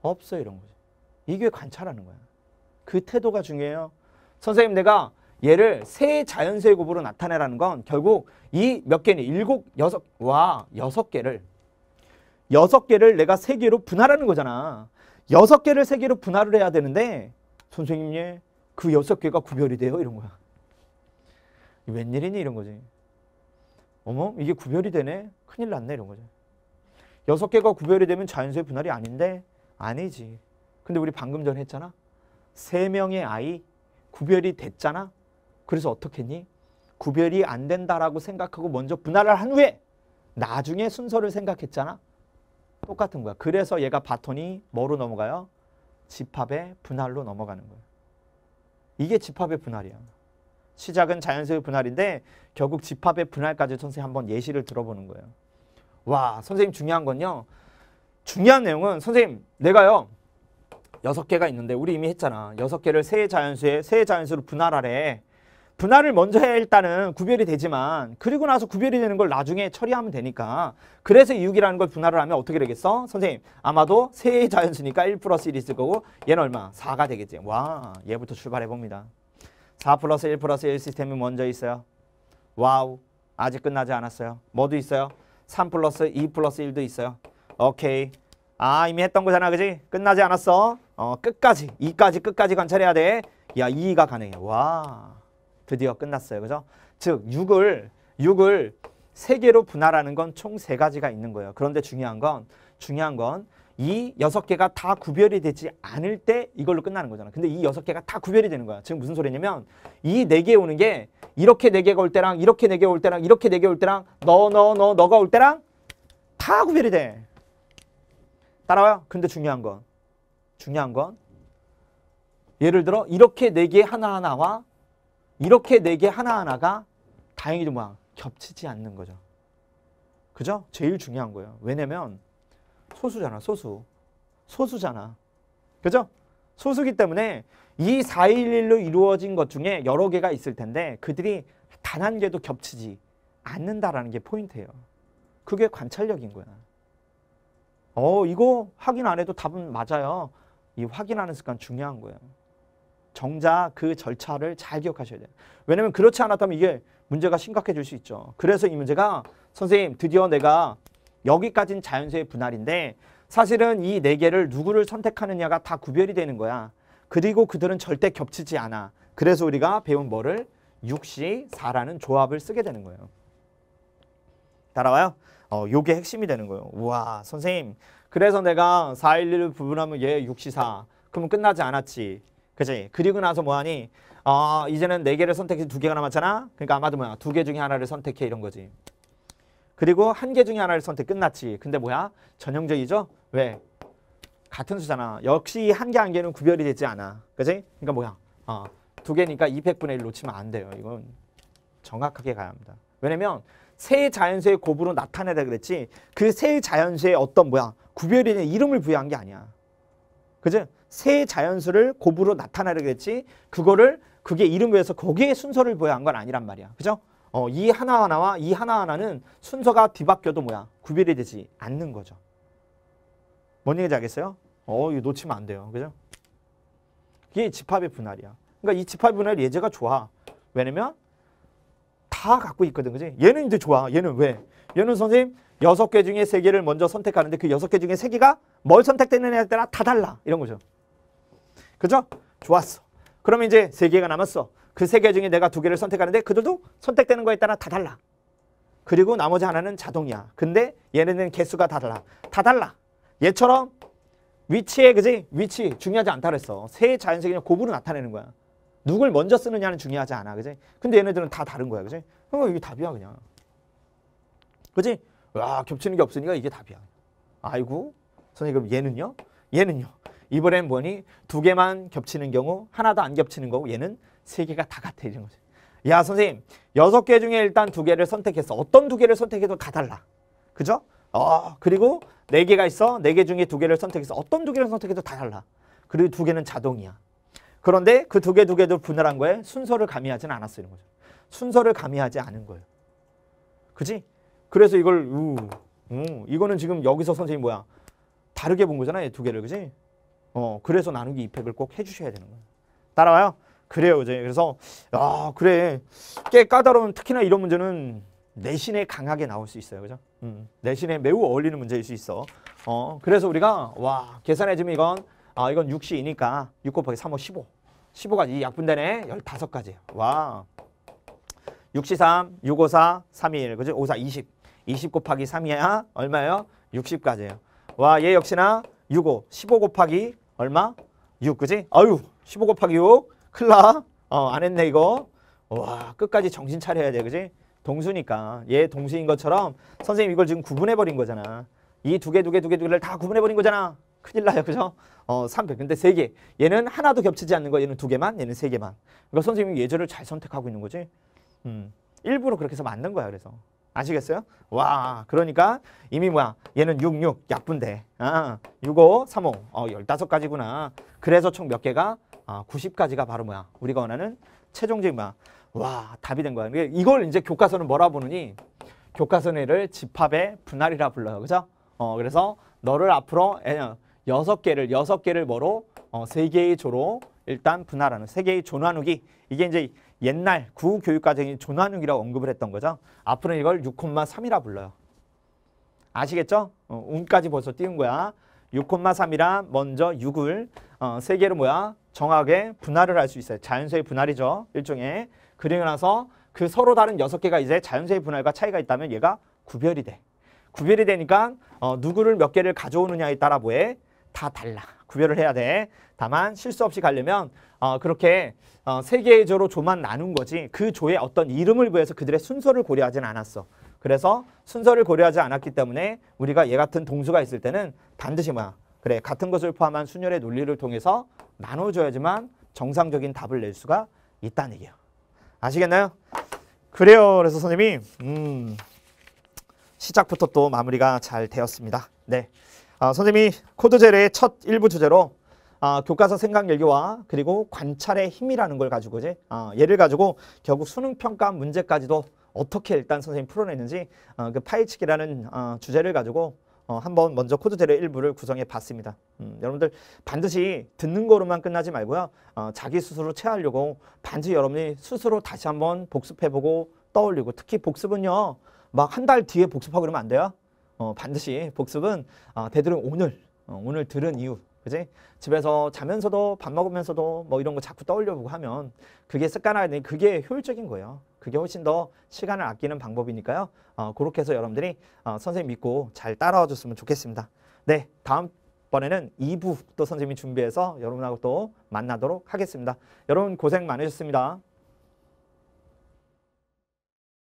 없어 이런 거지. 이게 관찰하는 거야. 그 태도가 중요해요. 선생님 내가 얘를 세 자연수의 곱으로 나타내라는 건 결국 이 몇 개는 일곱 여섯 와 여섯 개를 여섯 개를 내가 세 개로 분할하는 거잖아. 여섯 개를 세 개로 분할을 해야 되는데 선생님 얘그 여섯 개가 구별이 돼요 이런 거야. 웬일이니 이런 거지. 어머 이게 구별이 되네 큰일 났네 이런 거지. 여섯 개가 구별이 되면 자연수의 분할이 아닌데 아니지. 근데 우리 방금 전에 했잖아. 세 명의 아이 구별이 됐잖아. 그래서 어떻게 했니? 구별이 안 된다라고 생각하고 먼저 분할을 한 후에 나중에 순서를 생각했잖아. 똑같은 거야. 그래서 얘가 바톤이 뭐로 넘어가요? 집합의 분할로 넘어가는 거예요. 이게 집합의 분할이야. 시작은 자연수의 분할인데 결국 집합의 분할까지 선생님 한 번 예시를 들어보는 거예요. 와 선생님 중요한 건요. 중요한 내용은 선생님 내가요. 여섯 개가 있는데 우리 이미 했잖아. 여섯 개를 세 자연수에 세 자연수로 분할하래. 분할을 먼저 해야 일단은 구별이 되지만 그리고 나서 구별이 되는 걸 나중에 처리하면 되니까 그래서 6이라는걸 분할을 하면 어떻게 되겠어? 선생님 아마도 세의 자연수니까 1 플러스 1이 있을 거고 얘는 얼마? 4가 되겠지. 와 얘부터 출발해봅니다. 4 플러스 1 플러스 1 시스템이 먼저 있어요. 와우 아직 끝나지 않았어요. 뭐도 있어요? 3 플러스 2 플러스 1도 있어요. 오케이 아 이미 했던 거잖아 그지? 끝나지 않았어. 어 끝까지 2까지 끝까지 관찰해야 돼. 야 2가 가능해. 와 드디어 끝났어요. 그죠? 즉 6을 6을 세 개로 분할하는 건총세 가지가 있는 거예요. 그런데 중요한 건 중요한 건 이 여섯 개가 다 구별이 되지 않을 때 이걸로 끝나는 거잖아. 근데 이 여섯 개가 다 구별이 되는 거야. 지금 무슨 소리냐면 이 네 개 오는 게 이렇게 네 개가 올 때랑 이렇게 네 개 올 때랑 이렇게 네 개 올 때랑 너 너 너 너, 가올 때랑 다 구별이 돼. 따라와요. 근데 중요한 건 중요한 건 예를 들어 이렇게 네 개 하나하나와 이렇게 네 개 하나하나가 다행히도 막 겹치지 않는 거죠. 그죠? 제일 중요한 거예요. 왜냐면 소수잖아, 소수. 소수잖아. 그죠? 소수기 때문에 이 4.11로 이루어진 것 중에 여러 개가 있을 텐데 그들이 단 한 개도 겹치지 않는다라는 게 포인트예요. 그게 관찰력인 거야. 어, 이거 확인 안 해도 답은 맞아요. 이 확인하는 습관 중요한 거예요. 정자그 절차를 잘 기억하셔야 돼요. 왜냐면 그렇지 않았다면 이게 문제가 심각해질 수 있죠. 그래서 이 문제가 선생님 드디어 내가 여기까지는 자연수의 분할인데 사실은 이 네 개를 누구를 선택하느냐가 다 구별이 되는 거야. 그리고 그들은 절대 겹치지 않아. 그래서 우리가 배운 뭐를 6시4라는 조합을 쓰게 되는 거예요. 따라와요? 어, 요게 핵심이 되는 거예요. 우와, 선생님. 그래서 내가 411을 구분하면 얘 6C4. 그러면 끝나지 않았지. 그지? 그리고 나서 뭐하니? 어, 이제는 네 개를 선택해서 두 개가 남았잖아. 그러니까 아마도 뭐야? 두 개 중에 하나를 선택해 이런 거지. 그리고 한 개 중에 하나를 선택 끝났지. 근데 뭐야? 전형적이죠? 왜? 같은 수잖아. 역시 한 개 한 개는 구별이 되지 않아. 그지? 그러니까 뭐야? 어, 두 개니까 200분의 1 놓치면 안 돼요. 이건 정확하게 가야 합니다. 왜냐면 세 자연수의 곱으로 나타내다 그랬지 그 세 자연수의 어떤 뭐야 구별이 된 이름을 부여한 게 아니야. 그지? 세 자연수를 곱으로 나타나려 그랬지 그거를 그게 이름에서 거기에 순서를 보여한건 아니란 말이야. 그죠? 어, 이 하나하나와 이 하나하나는 순서가 뒤바뀌어도 뭐야? 구별이 되지 않는 거죠. 뭔 얘기인지 알겠어요? 어, 이거 놓치면 안 돼요. 그죠? 이게 집합의 분할이야. 그러니까 이 집합의 분할 예제가 좋아. 왜냐면 다 갖고 있거든. 그지? 얘는 이제 좋아. 얘는 왜? 얘는 선생님 여섯 개 중에 세개를 먼저 선택하는데 그 여섯 개 중에 세개가뭘 선택되느냐에 따라 다 달라. 이런 거죠. 그죠? 좋았어. 그럼 이제 세 개가 남았어. 그 세 개 중에 내가 두 개를 선택하는데 그들도 선택되는 거에 따라 다 달라. 그리고 나머지 하나는 자동이야. 근데 얘네는 개수가 다 달라. 다 달라. 얘처럼 위치에 그지? 위치 중요하지 않다 그랬어. 세 자연색이 그냥 곱으로 나타내는 거야. 누굴 먼저 쓰느냐는 중요하지 않아. 그지? 근데 얘네들은 다 다른 거야. 그지? 그럼 이게 답이야 그냥. 그지? 와 겹치는 게 없으니까 이게 답이야. 아이고 선생님 그럼 얘는요? 얘는요? 이번엔 뭐니? 두 개만 겹치는 경우 하나도 안 겹치는 거고 얘는 세 개가 다 같아 이런 거죠. 야 선생님 여섯 개 중에 일단 두 개를 선택했어. 어떤 두 개를 선택해도 다 달라. 그죠? 어 그리고 네 개가 있어. 네 개 중에 두 개를 선택해서 어떤 두 개를 선택해도 다 달라. 그리고 두 개는 자동이야. 그런데 그 두 개 두 개도 분할한 거에 순서를 가미하지는 않았어 이런 거죠. 순서를 가미하지 않은 거예요. 그지? 그래서 이걸 우, 우 음, 이거는 지금 여기서 선생님 뭐야? 다르게 본 거잖아 요두 개를 그지? 어, 그래서 나누기 2팩을 꼭 해주셔야 되는 거예요. 따라와요? 그래요. 이제 그래서 아 그래 꽤 까다로운 특히나 이런 문제는 내신에 강하게 나올 수 있어요. 그죠? 음, 내신에 매우 어울리는 문제일 수 있어. 어, 그래서 우리가 와 계산해주면 이건 아 이건 6시이니까 6 곱하기 3호 15. 15가 이 약분되네. 15가지. 와. 6 3 654, 31. 그죠? 54 20. 20 곱하기 3이야 얼마예요? 60까지예요. 와, 얘 역시나 65. 15 곱하기 얼마? 6 그지? 아유 15 곱하기 6 클라 어, 안 했네 이거 와 끝까지 정신 차려야 돼 그지? 동수니까 얘 동수인 것처럼 선생님 이걸 지금 구분해버린 거잖아 이 두 개 두 개 두개두 개를 다 구분해버린 거잖아 큰일 나요 그죠? 어 300. 근데 세 개. 얘는 하나도 겹치지 않는 거 얘는 두 개만 얘는 세 개만. 그러니까 선생님이 예절을 잘 선택하고 있는 거지. 음. 일부러 그렇게 해서 만든 거야 그래서. 아시겠어요? 와 그러니까 이미 뭐야 얘는 66 약분대 아, 65 아, 35 아. 어, 15가지구나 그래서 총 몇 개가 아, 90가지가 바로 뭐야 우리가 원하는 최종적인 뭐야 와 답이 된 거야 이걸 이제 교과서는 뭐라 부르니 교과서내를 집합의 분할이라 불러요 그죠? 어, 그래서 너를 앞으로 어, 여섯 개를 여섯 개를 뭐로 어, 세 개의 조로 일단 분할하는 세 개의 조 나누기 이게 이제 옛날 구교육과정인 존환육이라고 언급을 했던 거죠. 앞으로는 이걸 6,3이라 불러요. 아시겠죠? 어, 운까지 벌써 띄운 거야. 6,3이라 먼저 6을 어, 개로 뭐야? 정확하게 분할을 할 수 있어요. 자연수의 분할이죠. 일종의. 그리고 나서 그 서로 다른 여섯 개가 이제 자연수의 분할과 차이가 있다면 얘가 구별이 돼. 구별이 되니까 어, 누구를 몇 개를 가져오느냐에 따라 뭐해? 다 달라. 구별을 해야 돼. 다만 실수 없이 가려면 어, 그렇게 어, 세 개의 조로 조만 나눈 거지 그 조의 어떤 이름을 구해서 그들의 순서를 고려하진 않았어. 그래서 순서를 고려하지 않았기 때문에 우리가 얘 같은 동수가 있을 때는 반드시 뭐야. 그래 같은 것을 포함한 순열의 논리를 통해서 나눠줘야지만 정상적인 답을 낼 수가 있다는 얘기예요. 아시겠나요? 그래요. 그래서 선생님이 음, 시작부터 또 마무리가 잘 되었습니다. 네, 어, 선생님이 코드 제례의 첫 일부 주제로 아, 교과서 생각 열기와 그리고 관찰의 힘이라는 걸 가지고 이제 아, 예를 가지고 결국 수능 평가 문제까지도 어떻게 일단 선생님 풀어내는지 어, 그 파헤치기라는 어, 주제를 가지고 어, 한번 먼저 코드대로 일부를 구성해 봤습니다. 음, 여러분들 반드시 듣는 거로만 끝나지 말고요. 어, 자기 스스로 체하려고 반드시 여러분이 스스로 다시 한번 복습해보고 떠올리고 특히 복습은요. 막 한 달 뒤에 복습하고 그러면 안 돼요. 어, 반드시 복습은 어, 아, 대들은 오늘, 어, 오늘 들은 이유 그지? 집에서 자면서도 밥 먹으면서도 뭐 이런 거 자꾸 떠올려보고 하면 그게 습관화되니 그게 효율적인 거예요. 그게 훨씬 더 시간을 아끼는 방법이니까요. 어, 그렇게 해서 여러분들이 어, 선생님 믿고 잘 따라와 줬으면 좋겠습니다. 네, 다음 번에는 2부 또 선생님이 준비해서 여러분하고 또 만나도록 하겠습니다. 여러분 고생 많으셨습니다.